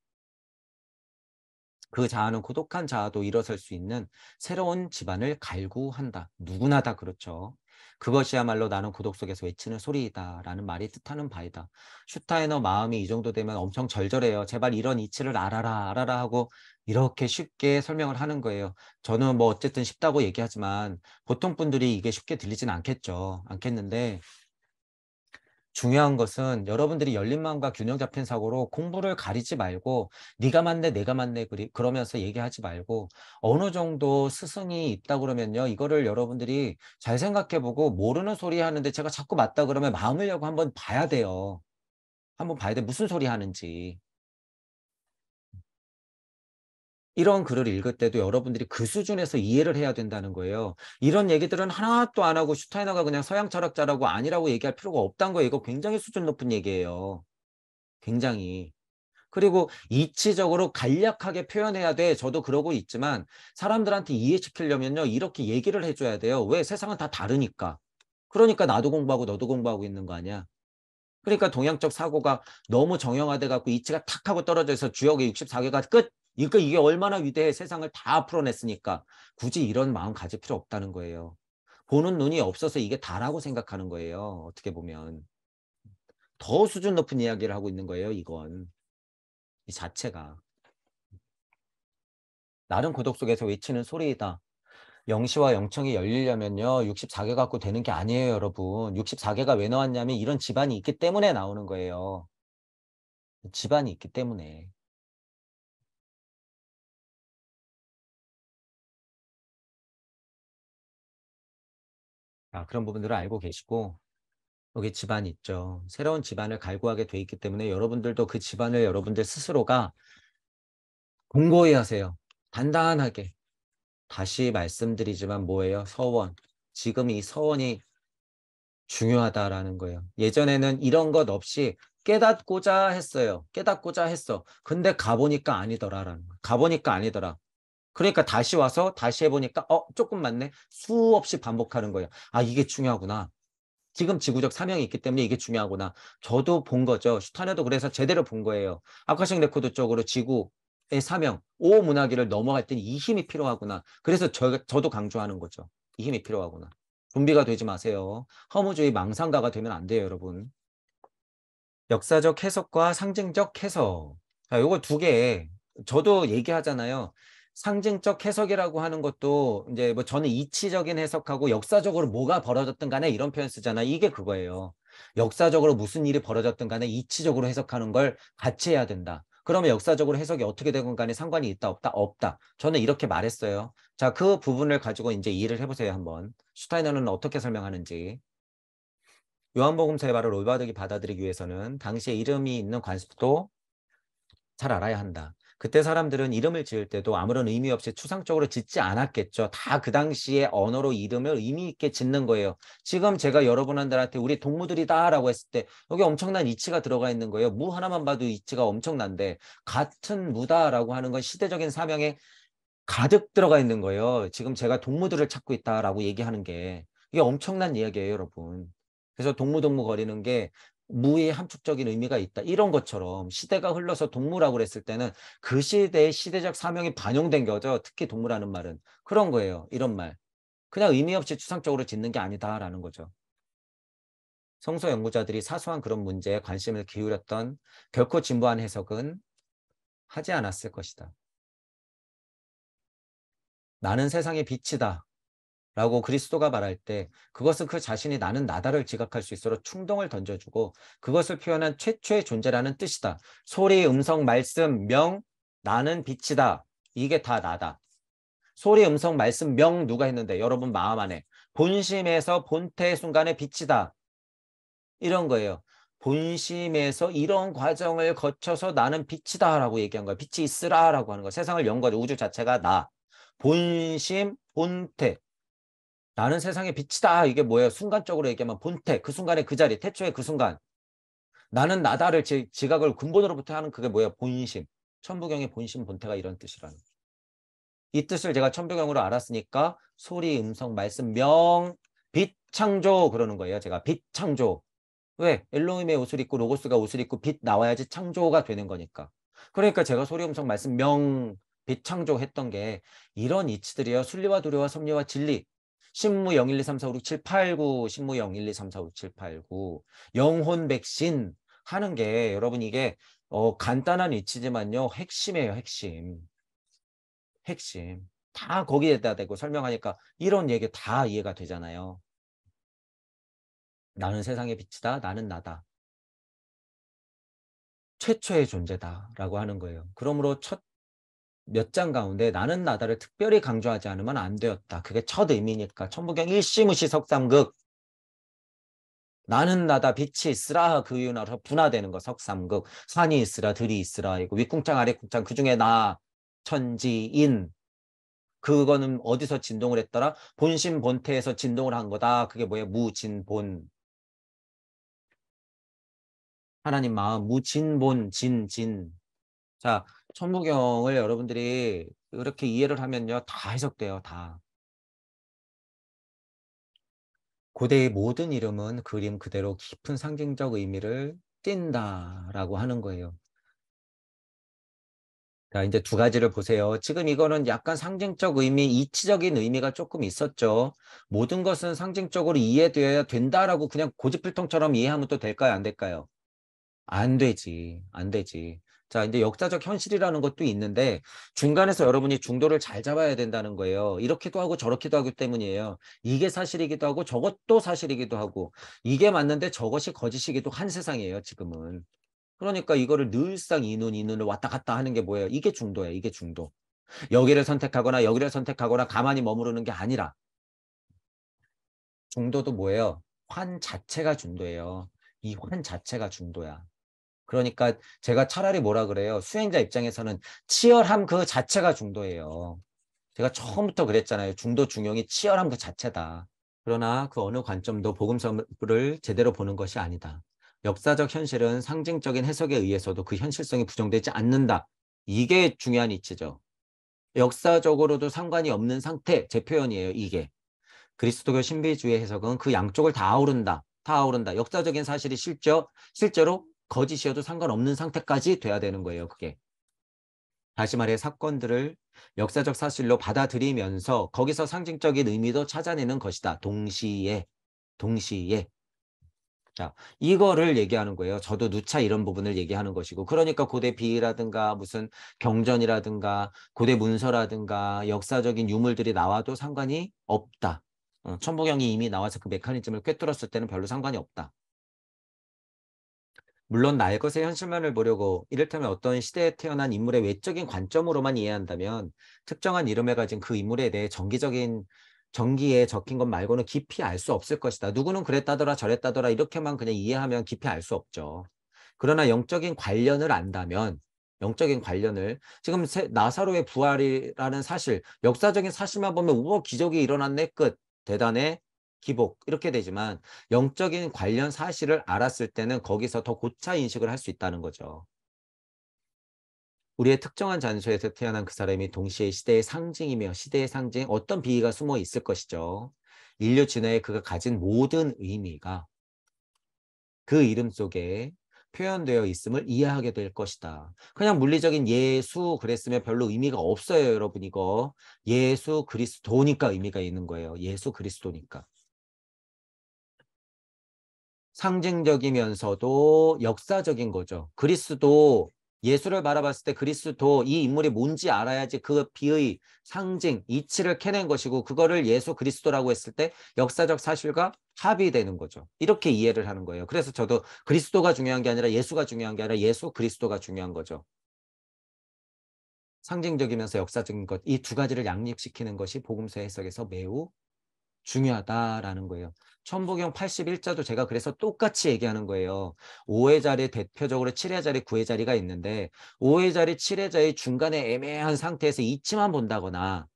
그 자아는 고독한 자아도 일어설 수 있는 새로운 집안을 갈구한다. 누구나 다 그렇죠. 그것이야말로 나는 고독 속에서 외치는 소리이다 라는 말이 뜻하는 바이다. 슈타이너 마음이 이 정도 되면 엄청 절절해요. 제발 이런 이치를 알아라 알아라 하고 이렇게 쉽게 설명을 하는 거예요. 저는 뭐 어쨌든 쉽다고 얘기하지만 보통 분들이 이게 쉽게 들리진 않겠죠. 않겠는데 중요한 것은 여러분들이 열린 마음과 균형 잡힌 사고로 공부를 가리지 말고 네가 맞네 내가 맞네 그러면서 얘기하지 말고 어느 정도 스승이 있다 그러면요 이거를 여러분들이 잘 생각해보고 모르는 소리 하는데 제가 자꾸 맞다 그러면 마음을 열고 한번 봐야 돼요 한번 봐야 돼 무슨 소리 하는지 이런 글을 읽을 때도 여러분들이 그 수준에서 이해를 해야 된다는 거예요. 이런 얘기들은 하나도 안 하고 슈타이너가 그냥 서양 철학자라고 아니라고 얘기할 필요가 없다는 거예요. 이거 굉장히 수준 높은 얘기예요. 굉장히. 그리고 이치적으로 간략하게 표현해야 돼. 저도 그러고 있지만 사람들한테 이해시키려면요. 이렇게 얘기를 해줘야 돼요. 왜? 세상은 다 다르니까. 그러니까 나도 공부하고 너도 공부하고 있는 거 아니야. 그러니까 동양적 사고가 너무 정형화돼 갖고 이치가 탁 하고 떨어져서 주역의 64개가 끝 그러니까 이게 얼마나 위대해 세상을 다 풀어냈으니까 굳이 이런 마음 가질 필요 없다는 거예요. 보는 눈이 없어서 이게 다라고 생각하는 거예요. 어떻게 보면 더 수준 높은 이야기를 하고 있는 거예요. 이건 이 자체가 나름 고독 속에서 외치는 소리이다. 영시와 영청이 열리려면요. 64개 갖고 되는 게 아니에요, 여러분. 64개가 왜 나왔냐면 이런 집안이 있기 때문에 나오는 거예요. 집안이 있기 때문에. 아, 그런 부분들을 알고 계시고 여기 집안이 있죠. 새로운 집안을 갈구하게 돼 있기 때문에 여러분들도 그 집안을 여러분들 스스로가 공고히 하세요. 단단하게. 다시 말씀드리지만 뭐예요? 서원. 지금 이 서원이 중요하다라는 거예요. 예전에는 이런 것 없이 깨닫고자 했어요. 깨닫고자 했어. 근데 가보니까 아니더라라는 거예요 가보니까 아니더라. 그러니까 다시 와서 다시 해보니까 어 조금 맞네 수없이 반복하는 거예요. 아 이게 중요하구나. 지금 지구적 사명이 있기 때문에 이게 중요하구나. 저도 본 거죠. 슈타네도 그래서 제대로 본 거예요. 아카식 레코드 쪽으로 지구의 사명, 오 문화기를 넘어갈 땐 이 힘이 필요하구나. 그래서 저, 저도 강조하는 거죠. 이 힘이 필요하구나. 좀비가 되지 마세요. 허무주의 망상가가 되면 안 돼요, 여러분. 역사적 해석과 상징적 해석. 자, 요거 두 개. 저도 얘기하잖아요. 상징적 해석이라고 하는 것도 이제 뭐 저는 이치적인 해석하고 역사적으로 뭐가 벌어졌든 간에 이런 표현 쓰잖아. 이게 그거예요. 역사적으로 무슨 일이 벌어졌든 간에 이치적으로 해석하는 걸 같이 해야 된다. 그러면 역사적으로 해석이 어떻게 되건 간에 상관이 있다 없다 없다. 저는 이렇게 말했어요. 자, 그 부분을 가지고 이제 이해를 해 보세요, 한번. 슈타이너는 어떻게 설명하는지. 요한복음서의 말을 올바르게 받아들이기 위해서는 당시에 이름이 있는 관습도 잘 알아야 한다. 그때 사람들은 이름을 지을 때도 아무런 의미 없이 추상적으로 짓지 않았겠죠. 다 그 당시의 언어로 이름을 의미 있게 짓는 거예요. 지금 제가 여러분한테 우리 동무들이다라고 했을 때 여기 엄청난 이치가 들어가 있는 거예요. 무 하나만 봐도 이치가 엄청난데 같은 무다라고 하는 건 시대적인 사명에 가득 들어가 있는 거예요. 지금 제가 동무들을 찾고 있다라고 얘기하는 게 이게 엄청난 이야기예요, 여러분. 그래서 동무동무 거리는 게 무의 함축적인 의미가 있다. 이런 것처럼 시대가 흘러서 동물하고 그랬을 때는 그 시대의 시대적 사명이 반영된 거죠. 특히 동물하는 말은. 그런 거예요. 이런 말. 그냥 의미 없이 추상적으로 짓는 게 아니다라는 거죠. 성서 연구자들이 사소한 그런 문제에 관심을 기울였던 결코 진부한 해석은 하지 않았을 것이다. 나는 세상의 빛이다. 라고 그리스도가 말할 때 그것은 그 자신이 나는 나다를 지각할 수 있도록 충동을 던져주고 그것을 표현한 최초의 존재라는 뜻이다. 소리, 음성, 말씀, 명, 나는 빛이다. 이게 다 나다. 소리, 음성, 말씀, 명 누가 했는데 여러분 마음 안에 본심에서 본태의 순간에 빛이다. 이런 거예요. 본심에서 이런 과정을 거쳐서 나는 빛이다 라고 얘기한 거예요 빛이 있으라 라고 하는 거예요 세상을 연구하죠. 우주 자체가 나. 본심, 본태. 나는 세상의 빛이다. 이게 뭐예요? 순간적으로 얘기하면 본태, 그순간에그 자리, 태초에그 순간. 나는 나다를 지, 각을 근본으로부터 하는 그게 뭐예요? 본심. 천부경의 본심 본태가 이런 뜻이라는. 이 뜻을 제가 천부경으로 알았으니까 소리, 음성, 말씀, 명, 빛 창조 그러는 거예요. 제가 빛 창조. 왜? 엘로힘의 옷을 입고 로고스가 옷을 입고 빛 나와야지 창조가 되는 거니까. 그러니까 제가 소리, 음성, 말씀, 명, 빛 창조했던 게 이런 이치들이에요. 순리와 도리와 섭리와 진리. 신무 01234567889 신무 01234567889 영혼 백신 하는 게 여러분 이게 어, 간단한 위치지만요 핵심이에요 핵심 핵심 다 거기에다 대고 설명하니까 이런 얘기 다 이해가 되잖아요 나는 세상의 빛이다 나는 나다 최초의 존재다라고 하는 거예요 그러므로 첫 몇장 가운데 나는 나다를 특별히 강조하지 않으면 안 되었다. 그게 첫 의미니까. 천부경 일시무시 석삼극. 나는 나다 빛이 있으라 그 이유나로 분화되는 거 석삼극. 산이 있으라 들이 있으라 이거 윗궁창 아래궁창 그중에 나 천지인 그거는 어디서 진동을 했더라? 본심 본태에서 진동을 한 거다. 그게 뭐예요? 무진본. 하나님 마음 무진본 진진. 자, 천부경을 여러분들이 이렇게 이해를 하면요. 다 해석돼요. 다. 고대의 모든 이름은 그림 그대로 깊은 상징적 의미를 띈다라고 하는 거예요. 자, 이제 두 가지를 보세요. 지금 이거는 약간 상징적 의미, 이치적인 의미가 조금 있었죠. 모든 것은 상징적으로 이해되어야 된다라고 그냥 고집불통처럼 이해하면 또 될까요? 안 될까요? 안 되지. 안 되지. 자, 이제 역사적 현실이라는 것도 있는데 중간에서 여러분이 중도를 잘 잡아야 된다는 거예요. 이렇게도 하고 저렇게도 하기 때문이에요. 이게 사실이기도 하고 저것도 사실이기도 하고 이게 맞는데 저것이 거짓이기도 한 세상이에요, 지금은. 그러니까 이거를 늘상 이눈 이눈을 왔다 갔다 하는 게 뭐예요? 이게 중도예요. 이게 중도. 여기를 선택하거나 여기를 선택하거나 가만히 머무르는 게 아니라 중도도 뭐예요? 환 자체가 중도예요. 이 환 자체가 중도야. 그러니까 제가 차라리 뭐라 그래요. 수행자 입장에서는 치열함 그 자체가 중도예요. 제가 처음부터 그랬잖아요. 중도 중용이 치열함 그 자체다. 그러나 그 어느 관점도 복음서를 제대로 보는 것이 아니다. 역사적 현실은 상징적인 해석에 의해서도 그 현실성이 부정되지 않는다. 이게 중요한 이치죠. 역사적으로도 상관이 없는 상태, 제 표현이에요, 이게. 그리스도교 신비주의 해석은 그 양쪽을 다 아우른다. 다 아우른다. 역사적인 사실이 실제, 실제로 거짓이어도 상관없는 상태까지 돼야 되는 거예요. 그게. 다시 말해 사건들을 역사적 사실로 받아들이면서 거기서 상징적인 의미도 찾아내는 것이다. 동시에. 동시에. 자, 이거를 얘기하는 거예요. 저도 누차 이런 부분을 얘기하는 것이고. 그러니까 고대 비라든가 무슨 경전이라든가 고대 문서라든가 역사적인 유물들이 나와도 상관이 없다. 어, 천부경이 이미 나와서 그 메커니즘을 꿰뚫었을 때는 별로 상관이 없다. 물론 나의 것의 현실만을 보려고 이를테면 어떤 시대에 태어난 인물의 외적인 관점으로만 이해한다면 특정한 이름을 가진 그 인물에 대해 정기적인 정기에 적힌 것 말고는 깊이 알 수 없을 것이다. 누구는 그랬다더라 저랬다더라 이렇게만 그냥 이해하면 깊이 알 수 없죠. 그러나 영적인 관련을 안다면 영적인 관련을 지금 세, 나사로의 부활이라는 사실 역사적인 사실만 보면 우와 기적이 일어났네 끝 대단해 기복 이렇게 되지만 영적인 관련 사실을 알았을 때는 거기서 더 고차 인식을 할 수 있다는 거죠. 우리의 특정한 잔소에서 태어난 그 사람이 동시에 시대의 상징이며 시대의 상징 어떤 비위가 숨어 있을 것이죠. 인류 진화에 그가 가진 모든 의미가 그 이름 속에 표현되어 있음을 이해하게 될 것이다. 그냥 물리적인 예수 그랬으면 별로 의미가 없어요, 여러분. 이거 예수 그리스도니까 의미가 있는 거예요. 예수 그리스도니까. 상징적이면서도 역사적인 거죠. 그리스도 예수를 바라봤을 때 그리스도 이 인물이 뭔지 알아야지 그 비의 상징, 이치를 캐낸 것이고 그거를 예수 그리스도라고 했을 때 역사적 사실과 합의되는 거죠. 이렇게 이해를 하는 거예요. 그래서 저도 그리스도가 중요한 게 아니라 예수가 중요한 게 아니라 예수 그리스도가 중요한 거죠. 상징적이면서 역사적인 것, 이 두 가지를 양립시키는 것이 복음서 해석에서 매우 중요하다라는 거예요. 천부경 81자도 제가 그래서 똑같이 얘기하는 거예요. 5회 자리 대표적으로 7회 자리, 9회 자리가 있는데 5회 자리, 7회 자리 중간에 애매한 상태에서 이치만 본다거나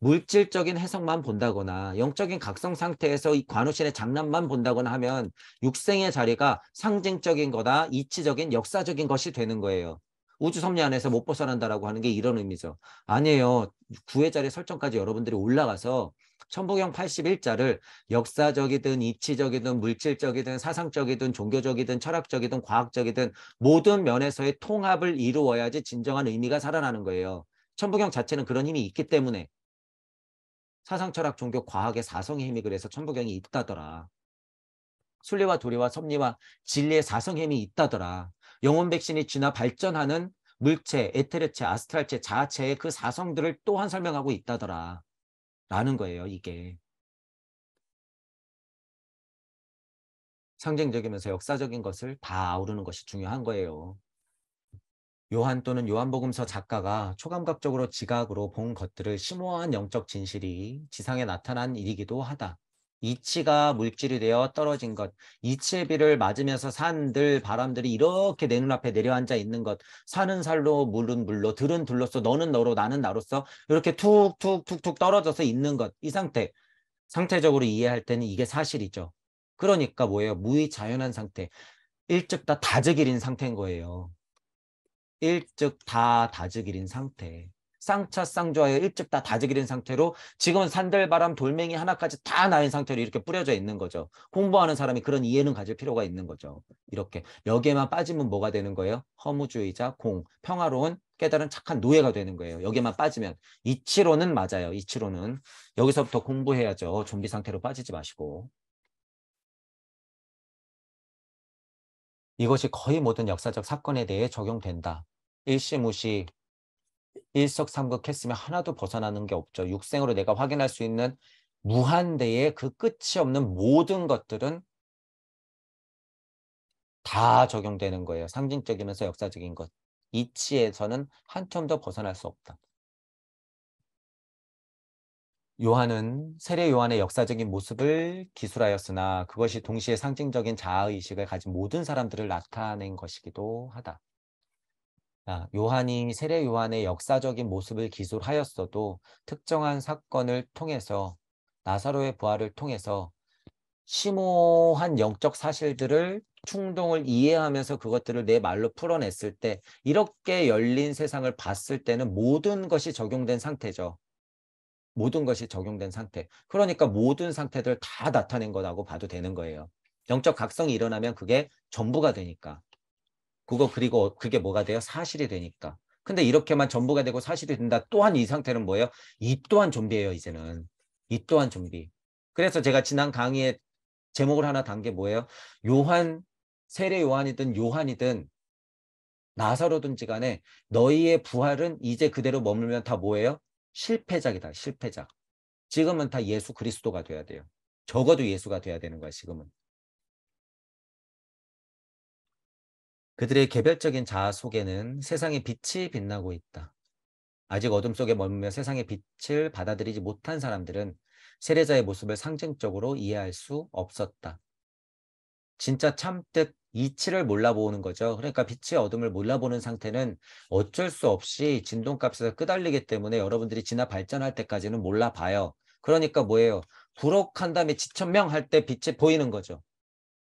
물질적인 해석만 본다거나 영적인 각성 상태에서 이 관우신의 장난만 본다거나 하면 육생의 자리가 상징적인 거다, 이치적인 역사적인 것이 되는 거예요. 우주 섭리 안에서 못 벗어난다라고 하는 게 이런 의미죠. 아니에요. 9회 자리 설정까지 여러분들이 올라가서 천부경 81자를 역사적이든 이치적이든 물질적이든 사상적이든 종교적이든 철학적이든 과학적이든 모든 면에서의 통합을 이루어야지 진정한 의미가 살아나는 거예요. 천부경 자체는 그런 힘이 있기 때문에 사상, 철학, 종교, 과학의 사성의 힘이 그래서 천부경이 있다더라. 순리와 도리와 섭리와 진리의 사성의 힘이 있다더라. 영혼 백신이 지나 발전하는 물체, 에테르체, 아스트랄체, 자아체의 그 사성들을 또한 설명하고 있다더라. 라는 거예요, 이게. 상징적이면서 역사적인 것을 다 아우르는 것이 중요한 거예요. 요한 또는 요한복음서 작가가 초감각적으로 지각으로 본 것들을 심오한 영적 진실이 지상에 나타난 일이기도 하다. 이치가 물질이 되어 떨어진 것, 이치의 비를 맞으면서 산들, 바람들이 이렇게 내 눈앞에 내려앉아 있는 것, 산은 살로, 물은 물로, 들은 들로서, 너는 너로, 나는 나로서 이렇게 툭툭툭툭 떨어져서 있는 것, 이 상태, 상태적으로 이해할 때는 이게 사실이죠. 그러니까 뭐예요? 무의 자연한 상태, 일찍 다다즉일인 상태인 거예요. 일찍 다다즉일인 상태. 쌍차 쌍조하여 일찍 다 다지게 된 상태로 지금은 산들바람 돌멩이 하나까지 다 나인 상태로 이렇게 뿌려져 있는 거죠. 홍보하는 사람이 그런 이해는 가질 필요가 있는 거죠. 이렇게 여기에만 빠지면 뭐가 되는 거예요? 허무주의자, 공, 평화로운 깨달은 착한 노예가 되는 거예요. 여기에만 빠지면 이치로는 맞아요. 이치로는 여기서부터 공부해야죠. 좀비 상태로 빠지지 마시고. 이것이 거의 모든 역사적 사건에 대해 적용된다. 일시무시 일석삼극했으면 하나도 벗어나는 게 없죠. 육생으로 내가 확인할 수 있는 무한대의 그 끝이 없는 모든 것들은 다 적용되는 거예요. 상징적이면서 역사적인 것. 이치에서는 한참 더 벗어날 수 없다. 요한은 세례 요한의 역사적인 모습을 기술하였으나 그것이 동시에 상징적인 자아의식을 가진 모든 사람들을 나타낸 것이기도 하다. 아, 요한이 세례 요한의 역사적인 모습을 기술하였어도 특정한 사건을 통해서 나사로의 부활을 통해서 심오한 영적 사실들을 충동을 이해하면서 그것들을 내 말로 풀어냈을 때 이렇게 열린 세상을 봤을 때는 모든 것이 적용된 상태죠. 모든 것이 적용된 상태. 그러니까 모든 상태들 다 나타낸 거라고 봐도 되는 거예요. 영적 각성이 일어나면 그게 전부가 되니까. 그거 그리고 그게 뭐가 돼요? 사실이 되니까. 근데 이렇게만 전부가 되고 사실이 된다. 또한 이 상태는 뭐예요? 이 또한 좀비예요, 이제는. 이 또한 좀비. 그래서 제가 지난 강의에 제목을 하나 단 게 뭐예요? 요한, 세례 요한이든 요한이든 나사로든지 간에 너희의 부활은 이제 그대로 머물면 다 뭐예요? 실패작이다, 실패작. 지금은 다 예수 그리스도가 돼야 돼요. 적어도 예수가 돼야 되는 거야, 지금은. 그들의 개별적인 자아 속에는 세상의 빛이 빛나고 있다. 아직 어둠 속에 머물며 세상의 빛을 받아들이지 못한 사람들은 세례자의 모습을 상징적으로 이해할 수 없었다. 진짜 참뜻 이치를 몰라보는 거죠. 그러니까 빛의 어둠을 몰라보는 상태는 어쩔 수 없이 진동값에서 끄달리기 때문에 여러분들이 지나 발전할 때까지는 몰라봐요. 그러니까 뭐예요? 부록한 다음에 지천명 할때 빛이 보이는 거죠.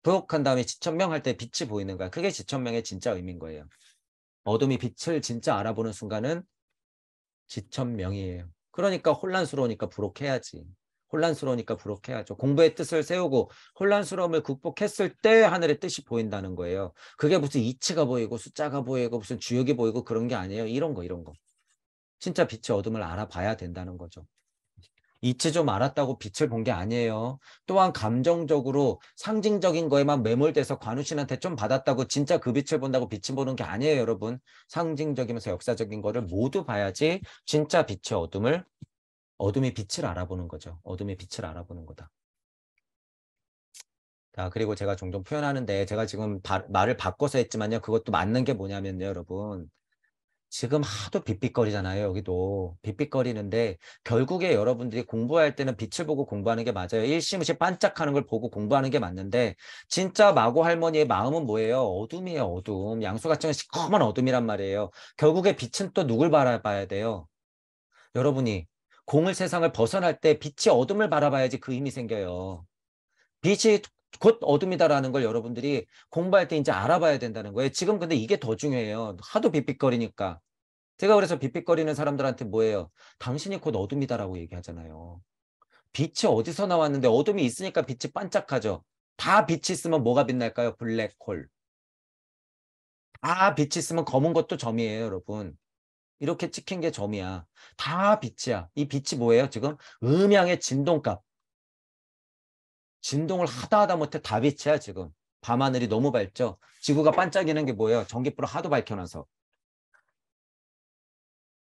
부혹한 다음에 지천명 할때 빛이 보이는 거야. 그게 지천명의 진짜 의미인 거예요. 어둠이 빛을 진짜 알아보는 순간은 지천명이에요. 그러니까 혼란스러우니까 부록해야지. 혼란스러우니까 부록해야죠. 공부의 뜻을 세우고 혼란스러움을 극복했을 때 하늘의 뜻이 보인다는 거예요. 그게 무슨 이치가 보이고 숫자가 보이고 무슨 주역이 보이고 그런 게 아니에요. 이런 거 이런 거. 진짜 빛의 어둠을 알아봐야 된다는 거죠. 이치 좀 알았다고 빛을 본 게 아니에요. 또한 감정적으로 상징적인 거에만 매몰돼서 관우 씨한테 좀 받았다고 진짜 그 빛을 본다고 빛을 보는 게 아니에요, 여러분. 상징적이면서 역사적인 거를 모두 봐야지 진짜 빛의 어둠을 어둠의 빛을 알아보는 거죠. 어둠의 빛을 알아보는 거다. 자, 그리고 제가 종종 표현하는데 제가 지금 바, 말을 바꿔서 했지만요. 그것도 맞는 게 뭐냐면요, 여러분. 지금 하도 빗빗거리잖아요, 여기도. 빗빗거리는데 결국에 여러분들이 공부할 때는 빛을 보고 공부하는 게 맞아요. 일심시 반짝하는 걸 보고 공부하는 게 맞는데 진짜 마고 할머니의 마음은 뭐예요? 어둠이에요, 어둠. 양수같은 시커먼 어둠이란 말이에요. 결국에 빛은 또 누굴 바라봐야 돼요? 여러분이 공을 세상을 벗어날 때 빛이 어둠을 바라봐야지 그 힘이 생겨요. 빛이 곧 어둠이다라는 걸 여러분들이 공부할 때 이제 알아봐야 된다는 거예요. 지금 근데 이게 더 중요해요. 하도 빗빗거리니까. 제가 그래서 빗빗거리는 사람들한테 뭐예요? 당신이 곧 어둠이다라고 얘기하잖아요. 빛이 어디서 나왔는데 어둠이 있으니까 빛이 반짝하죠. 다 빛이 있으면 뭐가 빛날까요? 블랙홀. 다 빛이 있으면 검은 것도 점이에요, 여러분. 이렇게 찍힌 게 점이야. 다 빛이야. 이 빛이 뭐예요? 지금 음향의 진동값. 진동을 하다 하다 못해 다비치야 지금 밤하늘이 너무 밝죠 지구가 반짝이는 게 뭐예요 전기불을 하도 밝혀놔서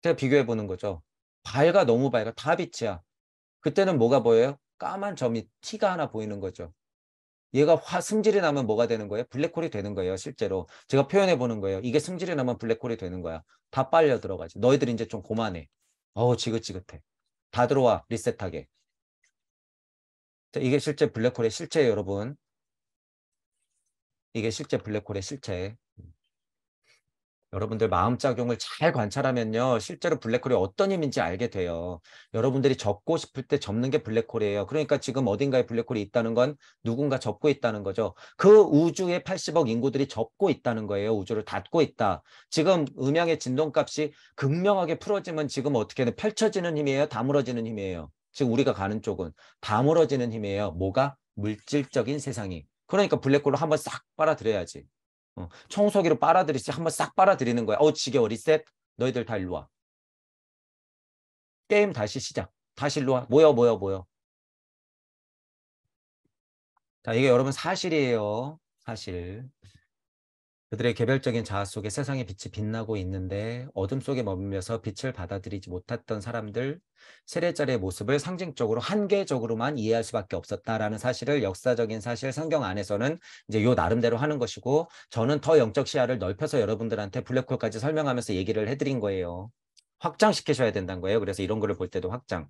제가 비교해 보는 거죠 밝아 너무 밝아 다 빛이야 그때는 뭐가 보여요 까만 점이 티가 하나 보이는 거죠 얘가 화 승질이 나면 뭐가 되는 거예요 블랙홀이 되는 거예요 실제로 제가 표현해 보는 거예요 이게 승질이 나면 블랙홀이 되는 거야 다 빨려 들어가지 너희들 이제 좀 고만해 어우 지긋지긋해 다 들어와 리셋하게 이게 실제 블랙홀의 실체예요, 여러분. 이게 실제 블랙홀의 실체. 여러분들 마음작용을 잘 관찰하면요. 실제로 블랙홀이 어떤 힘인지 알게 돼요. 여러분들이 접고 싶을 때 접는 게 블랙홀이에요. 그러니까 지금 어딘가에 블랙홀이 있다는 건 누군가 접고 있다는 거죠. 그 우주의 80억 인구들이 접고 있다는 거예요. 우주를 닫고 있다. 지금 음향의 진동값이 극명하게 풀어지면 지금 어떻게든 펼쳐지는 힘이에요? 다물어지는 힘이에요? 즉 우리가 가는 쪽은 다물어지는 힘이에요. 뭐가? 물질적인 세상이. 그러니까 블랙홀로 한번 싹 빨아들여야지. 어, 청소기로 빨아들이지 한번 싹 빨아들이는 거야. 어, 지겨워. 리셋. 너희들 다 일로 와. 게임 다시 시작. 다시 일로 와. 모여 모여 모여. 자, 이게 여러분 사실이에요. 사실. 그들의 개별적인 자아 속에 세상의 빛이 빛나고 있는데 어둠 속에 머물면서 빛을 받아들이지 못했던 사람들 세례자리의 모습을 상징적으로 한계적으로만 이해할 수밖에 없었다라는 사실을 역사적인 사실 성경 안에서는 이제 요 나름대로 하는 것이고 저는 더 영적 시야를 넓혀서 여러분들한테 블랙홀까지 설명하면서 얘기를 해드린 거예요. 확장시키셔야 된다는 거예요. 그래서 이런 거를 볼 때도 확장.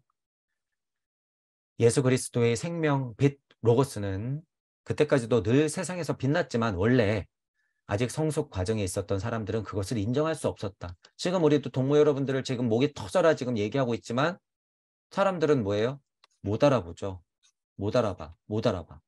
예수 그리스도의 생명 빛 로고스는 그때까지도 늘 세상에서 빛났지만 원래 아직 성숙 과정에 있었던 사람들은 그것을 인정할 수 없었다. 지금 우리 또 동무 여러분들을 지금 목이 터져라 지금 얘기하고 있지만 사람들은 뭐예요? 못 알아보죠. 못 알아봐. 못 알아봐.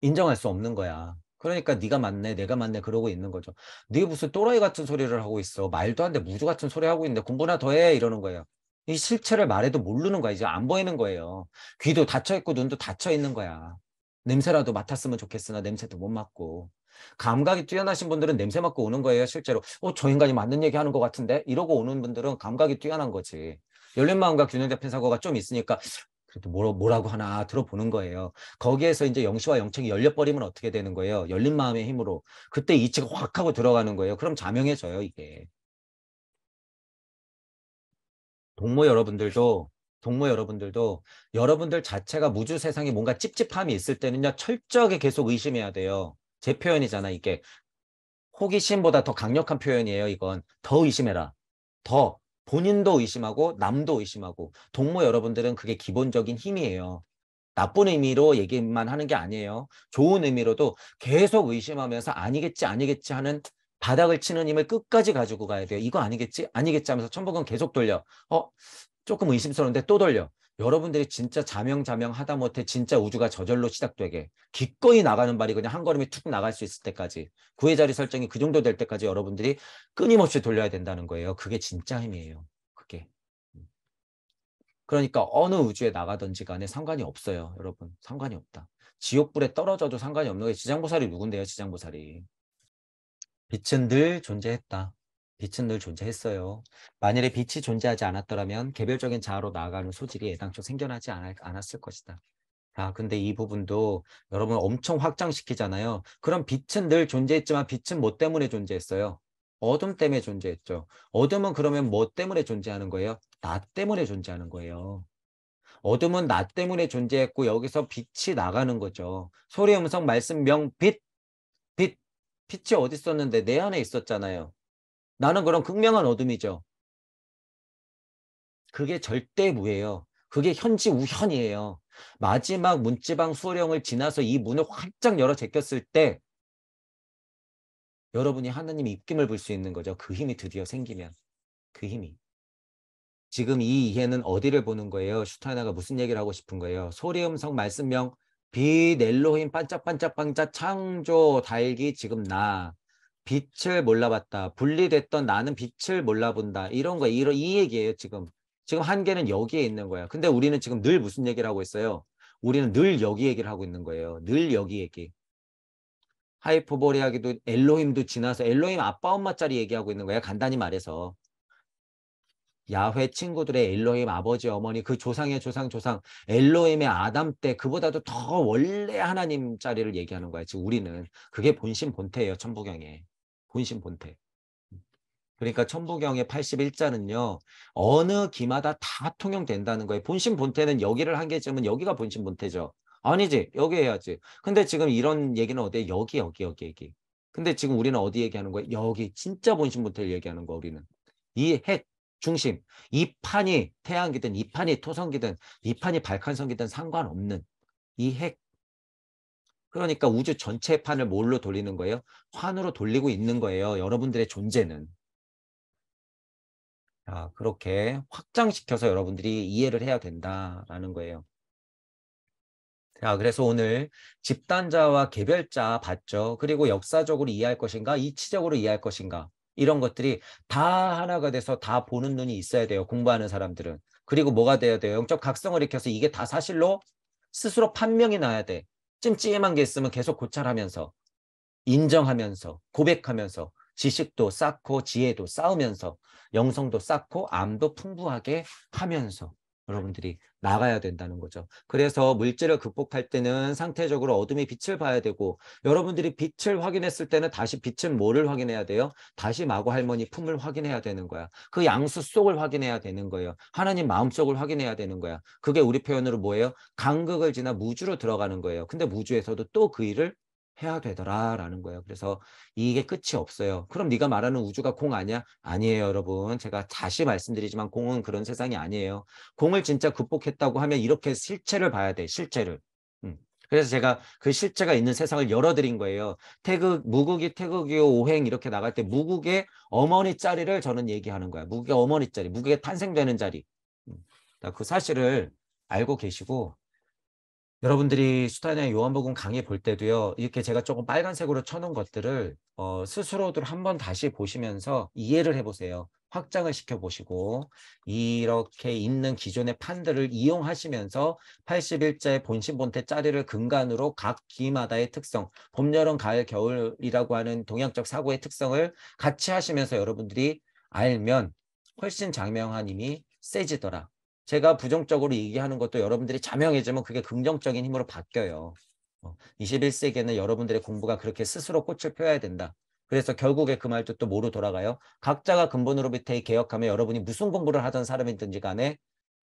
인정할 수 없는 거야. 그러니까 네가 맞네, 내가 맞네 그러고 있는 거죠. 네 무슨 또라이 같은 소리를 하고 있어. 말도 안 돼. 무주 같은 소리 하고 있는데 공부나 더 해. 이러는 거예요. 이 실체를 말해도 모르는 거야. 이제 안 보이는 거예요. 귀도 닫혀 있고 눈도 닫혀 있는 거야. 냄새라도 맡았으면 좋겠으나 냄새도 못 맡고 감각이 뛰어나신 분들은 냄새 맡고 오는 거예요 실제로 어 저 인간이 맞는 얘기 하는 것 같은데 이러고 오는 분들은 감각이 뛰어난 거지 열린 마음과 균형 잡힌 사고가 좀 있으니까 그래도 뭐, 뭐라, 고 하나 들어보는 거예요. 거기에서 이제 영시와 영책이 열려버리면 어떻게 되는 거예요? 열린 마음의 힘으로. 그때 이치가 확 하고 들어가는 거예요. 그럼 자명해져요, 이게. 동무 여러분들도 동무 여러분들도 여러분들 자체가 무주 세상에 뭔가 찝찝함이 있을 때는요 철저하게 계속 의심해야 돼요. 제 표현이잖아 이게 호기심보다 더 강력한 표현이에요 이건 더 의심해라 더 본인도 의심하고 남도 의심하고 동무 여러분들은 그게 기본적인 힘이에요. 나쁜 의미로 얘기만 하는 게 아니에요. 좋은 의미로도 계속 의심하면서 아니겠지 아니겠지 하는 바닥을 치는 힘을 끝까지 가지고 가야 돼요. 이거 아니겠지? 아니겠지 하면서 천복은 계속 돌려. 어, 조금 의심스러운데 또 돌려. 여러분들이 진짜 자명자명 하다 못해 진짜 우주가 저절로 시작되게 기꺼이 나가는 발이 그냥 한 걸음에 툭 나갈 수 있을 때까지 구의 자리 설정이 그 정도 될 때까지 여러분들이 끊임없이 돌려야 된다는 거예요. 그게 진짜 힘이에요. 그게. 그러니까 어느 우주에 나가든지 간에 상관이 없어요. 여러분 상관이 없다. 지옥불에 떨어져도 상관이 없는 게 지장보살이 누군데요? 지장보살이. 빛은 늘 존재했다. 빛은 늘 존재했어요. 만일에 빛이 존재하지 않았더라면 개별적인 자아로 나아가는 소질이 애당초 생겨나지 않았을 것이다. 아, 근데 이 부분도 여러분 엄청 확장시키잖아요. 그럼 빛은 늘 존재했지만 빛은 뭐 때문에 존재했어요? 어둠 때문에 존재했죠. 어둠은 그러면 뭐 때문에 존재하는 거예요? 나 때문에 존재하는 거예요. 어둠은 나 때문에 존재했고 여기서 빛이 나가는 거죠. 소리, 음성, 말씀, 명, 빛. 빛. 빛이 어디 있었는데 내 안에 있었잖아요. 나는 그런 극명한 어둠이죠. 그게 절대무예요. 그게 현지 우현이에요. 마지막 문지방 수령을 지나서 이 문을 활짝 열어 제꼈을 때 여러분이 하나님의 입김을 볼 수 있는 거죠. 그 힘이 드디어 생기면 그 힘이. 지금 이 이해는 어디를 보는 거예요? 슈타나가 이 무슨 얘기를 하고 싶은 거예요? 소리 음성 말씀명 비 엘로힘 반짝반짝반짝 창조 달기 지금 나 빛을 몰라봤다. 분리됐던 나는 빛을 몰라본다. 이런 거, 이런, 이 얘기예요, 지금. 지금 한계는 여기에 있는 거야. 근데 우리는 지금 늘 무슨 얘기를 하고 있어요? 우리는 늘 여기 얘기를 하고 있는 거예요. 늘 여기 얘기. 하이퍼보리아기도 엘로힘도 지나서 엘로힘 아빠 엄마짜리 얘기하고 있는 거야. 간단히 말해서. 야훼 친구들의 엘로힘 아버지 어머니 그 조상의 조상 조상 엘로힘의 아담 때 그보다도 더 원래 하나님 짜리를 얘기하는 거야. 지금 우리는 그게 본심 본태예요. 천부경에. 본심 본태. 그러니까 천부경의 81자는요. 어느 기마다 다 통용된다는 거예요. 본심 본태는 여기를 한 개쯤은 여기가 본심 본태죠. 아니지. 여기 해야지. 근데 지금 이런 얘기는 어디에? 여기 여기 여기 여기. 근데 지금 우리는 어디 얘기하는 거예요 여기 진짜 본심 본태를 얘기하는 거야 우리는. 이 핵 중심. 이 판이 태양기든 이 판이 토성기든 이 판이 발칸성기든 상관없는 이핵 그러니까 우주 전체 판을 뭘로 돌리는 거예요? 환으로 돌리고 있는 거예요. 여러분들의 존재는. 자, 그렇게 확장시켜서 여러분들이 이해를 해야 된다라는 거예요. 자, 그래서 오늘 집단자와 개별자 봤죠. 그리고 역사적으로 이해할 것인가, 이치적으로 이해할 것인가. 이런 것들이 다 하나가 돼서 다 보는 눈이 있어야 돼요. 공부하는 사람들은. 그리고 뭐가 돼야 돼요? 영적 각성을 일으켜서 이게 다 사실로 스스로 판명이 나야 돼. 찜찜한 게 있으면 계속 고찰하면서 인정하면서 고백하면서 지식도 쌓고 지혜도 쌓으면서 영성도 쌓고 암도 풍부하게 하면서 여러분들이 나가야 된다는 거죠. 그래서 물질을 극복할 때는 상태적으로 어둠이 빛을 봐야 되고 여러분들이 빛을 확인했을 때는 다시 빛은 뭐를 확인해야 돼요? 다시 마구 할머니 품을 확인해야 되는 거야. 그 양수 속을 확인해야 되는 거예요. 하나님 마음속을 확인해야 되는 거야. 그게 우리 표현으로 뭐예요? 간극을 지나 무주로 들어가는 거예요. 근데 무주에서도 또 그 일을 해야 되더라라는 거예요. 그래서 이게 끝이 없어요. 그럼 네가 말하는 우주가 공 아니야? 아니에요, 여러분. 제가 다시 말씀드리지만 공은 그런 세상이 아니에요. 공을 진짜 극복했다고 하면 이렇게 실체를 봐야 돼, 실체를. 음. 그래서 제가 그 실체가 있는 세상을 열어드린 거예요. 태극, 무국이 태극이요, 오행 이렇게 나갈 때 무국의 어머니 자리를 저는 얘기하는 거야. 무국의 어머니 자리, 무국의 탄생되는 자리. 음. 그 사실을 알고 계시고 여러분들이 수단의 요한복음 강의 볼 때도요. 이렇게 제가 조금 빨간색으로 쳐놓은 것들을 어, 스스로들 한번 다시 보시면서 이해를 해보세요. 확장을 시켜보시고 이렇게 있는 기존의 판들을 이용하시면서 81자의 본신본태 짜리를 근간으로 각 기마다의 특성, 봄, 여름, 가을, 겨울이라고 하는 동양적 사고의 특성을 같이 하시면서 여러분들이 알면 훨씬 장명하 이미 세지더라. 제가 부정적으로 얘기하는 것도 여러분들이 자명해지면 그게 긍정적인 힘으로 바뀌어요. 21세기에는 어, 여러분들의 공부가 그렇게 스스로 꽃을 펴야 된다. 그래서 결국에 그 말도 또 뭐로 돌아가요? 각자가 근본으로부터 개혁하면 여러분이 무슨 공부를 하던 사람이든지 간에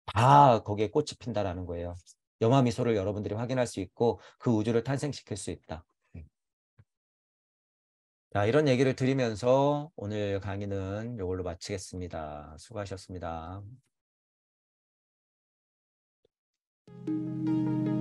다 거기에 꽃이 핀다라는 거예요. 영화 미소를 여러분들이 확인할 수 있고 그 우주를 탄생시킬 수 있다. 네. 자, 이런 얘기를 드리면서 오늘 강의는 이걸로 마치겠습니다. 수고하셨습니다. Música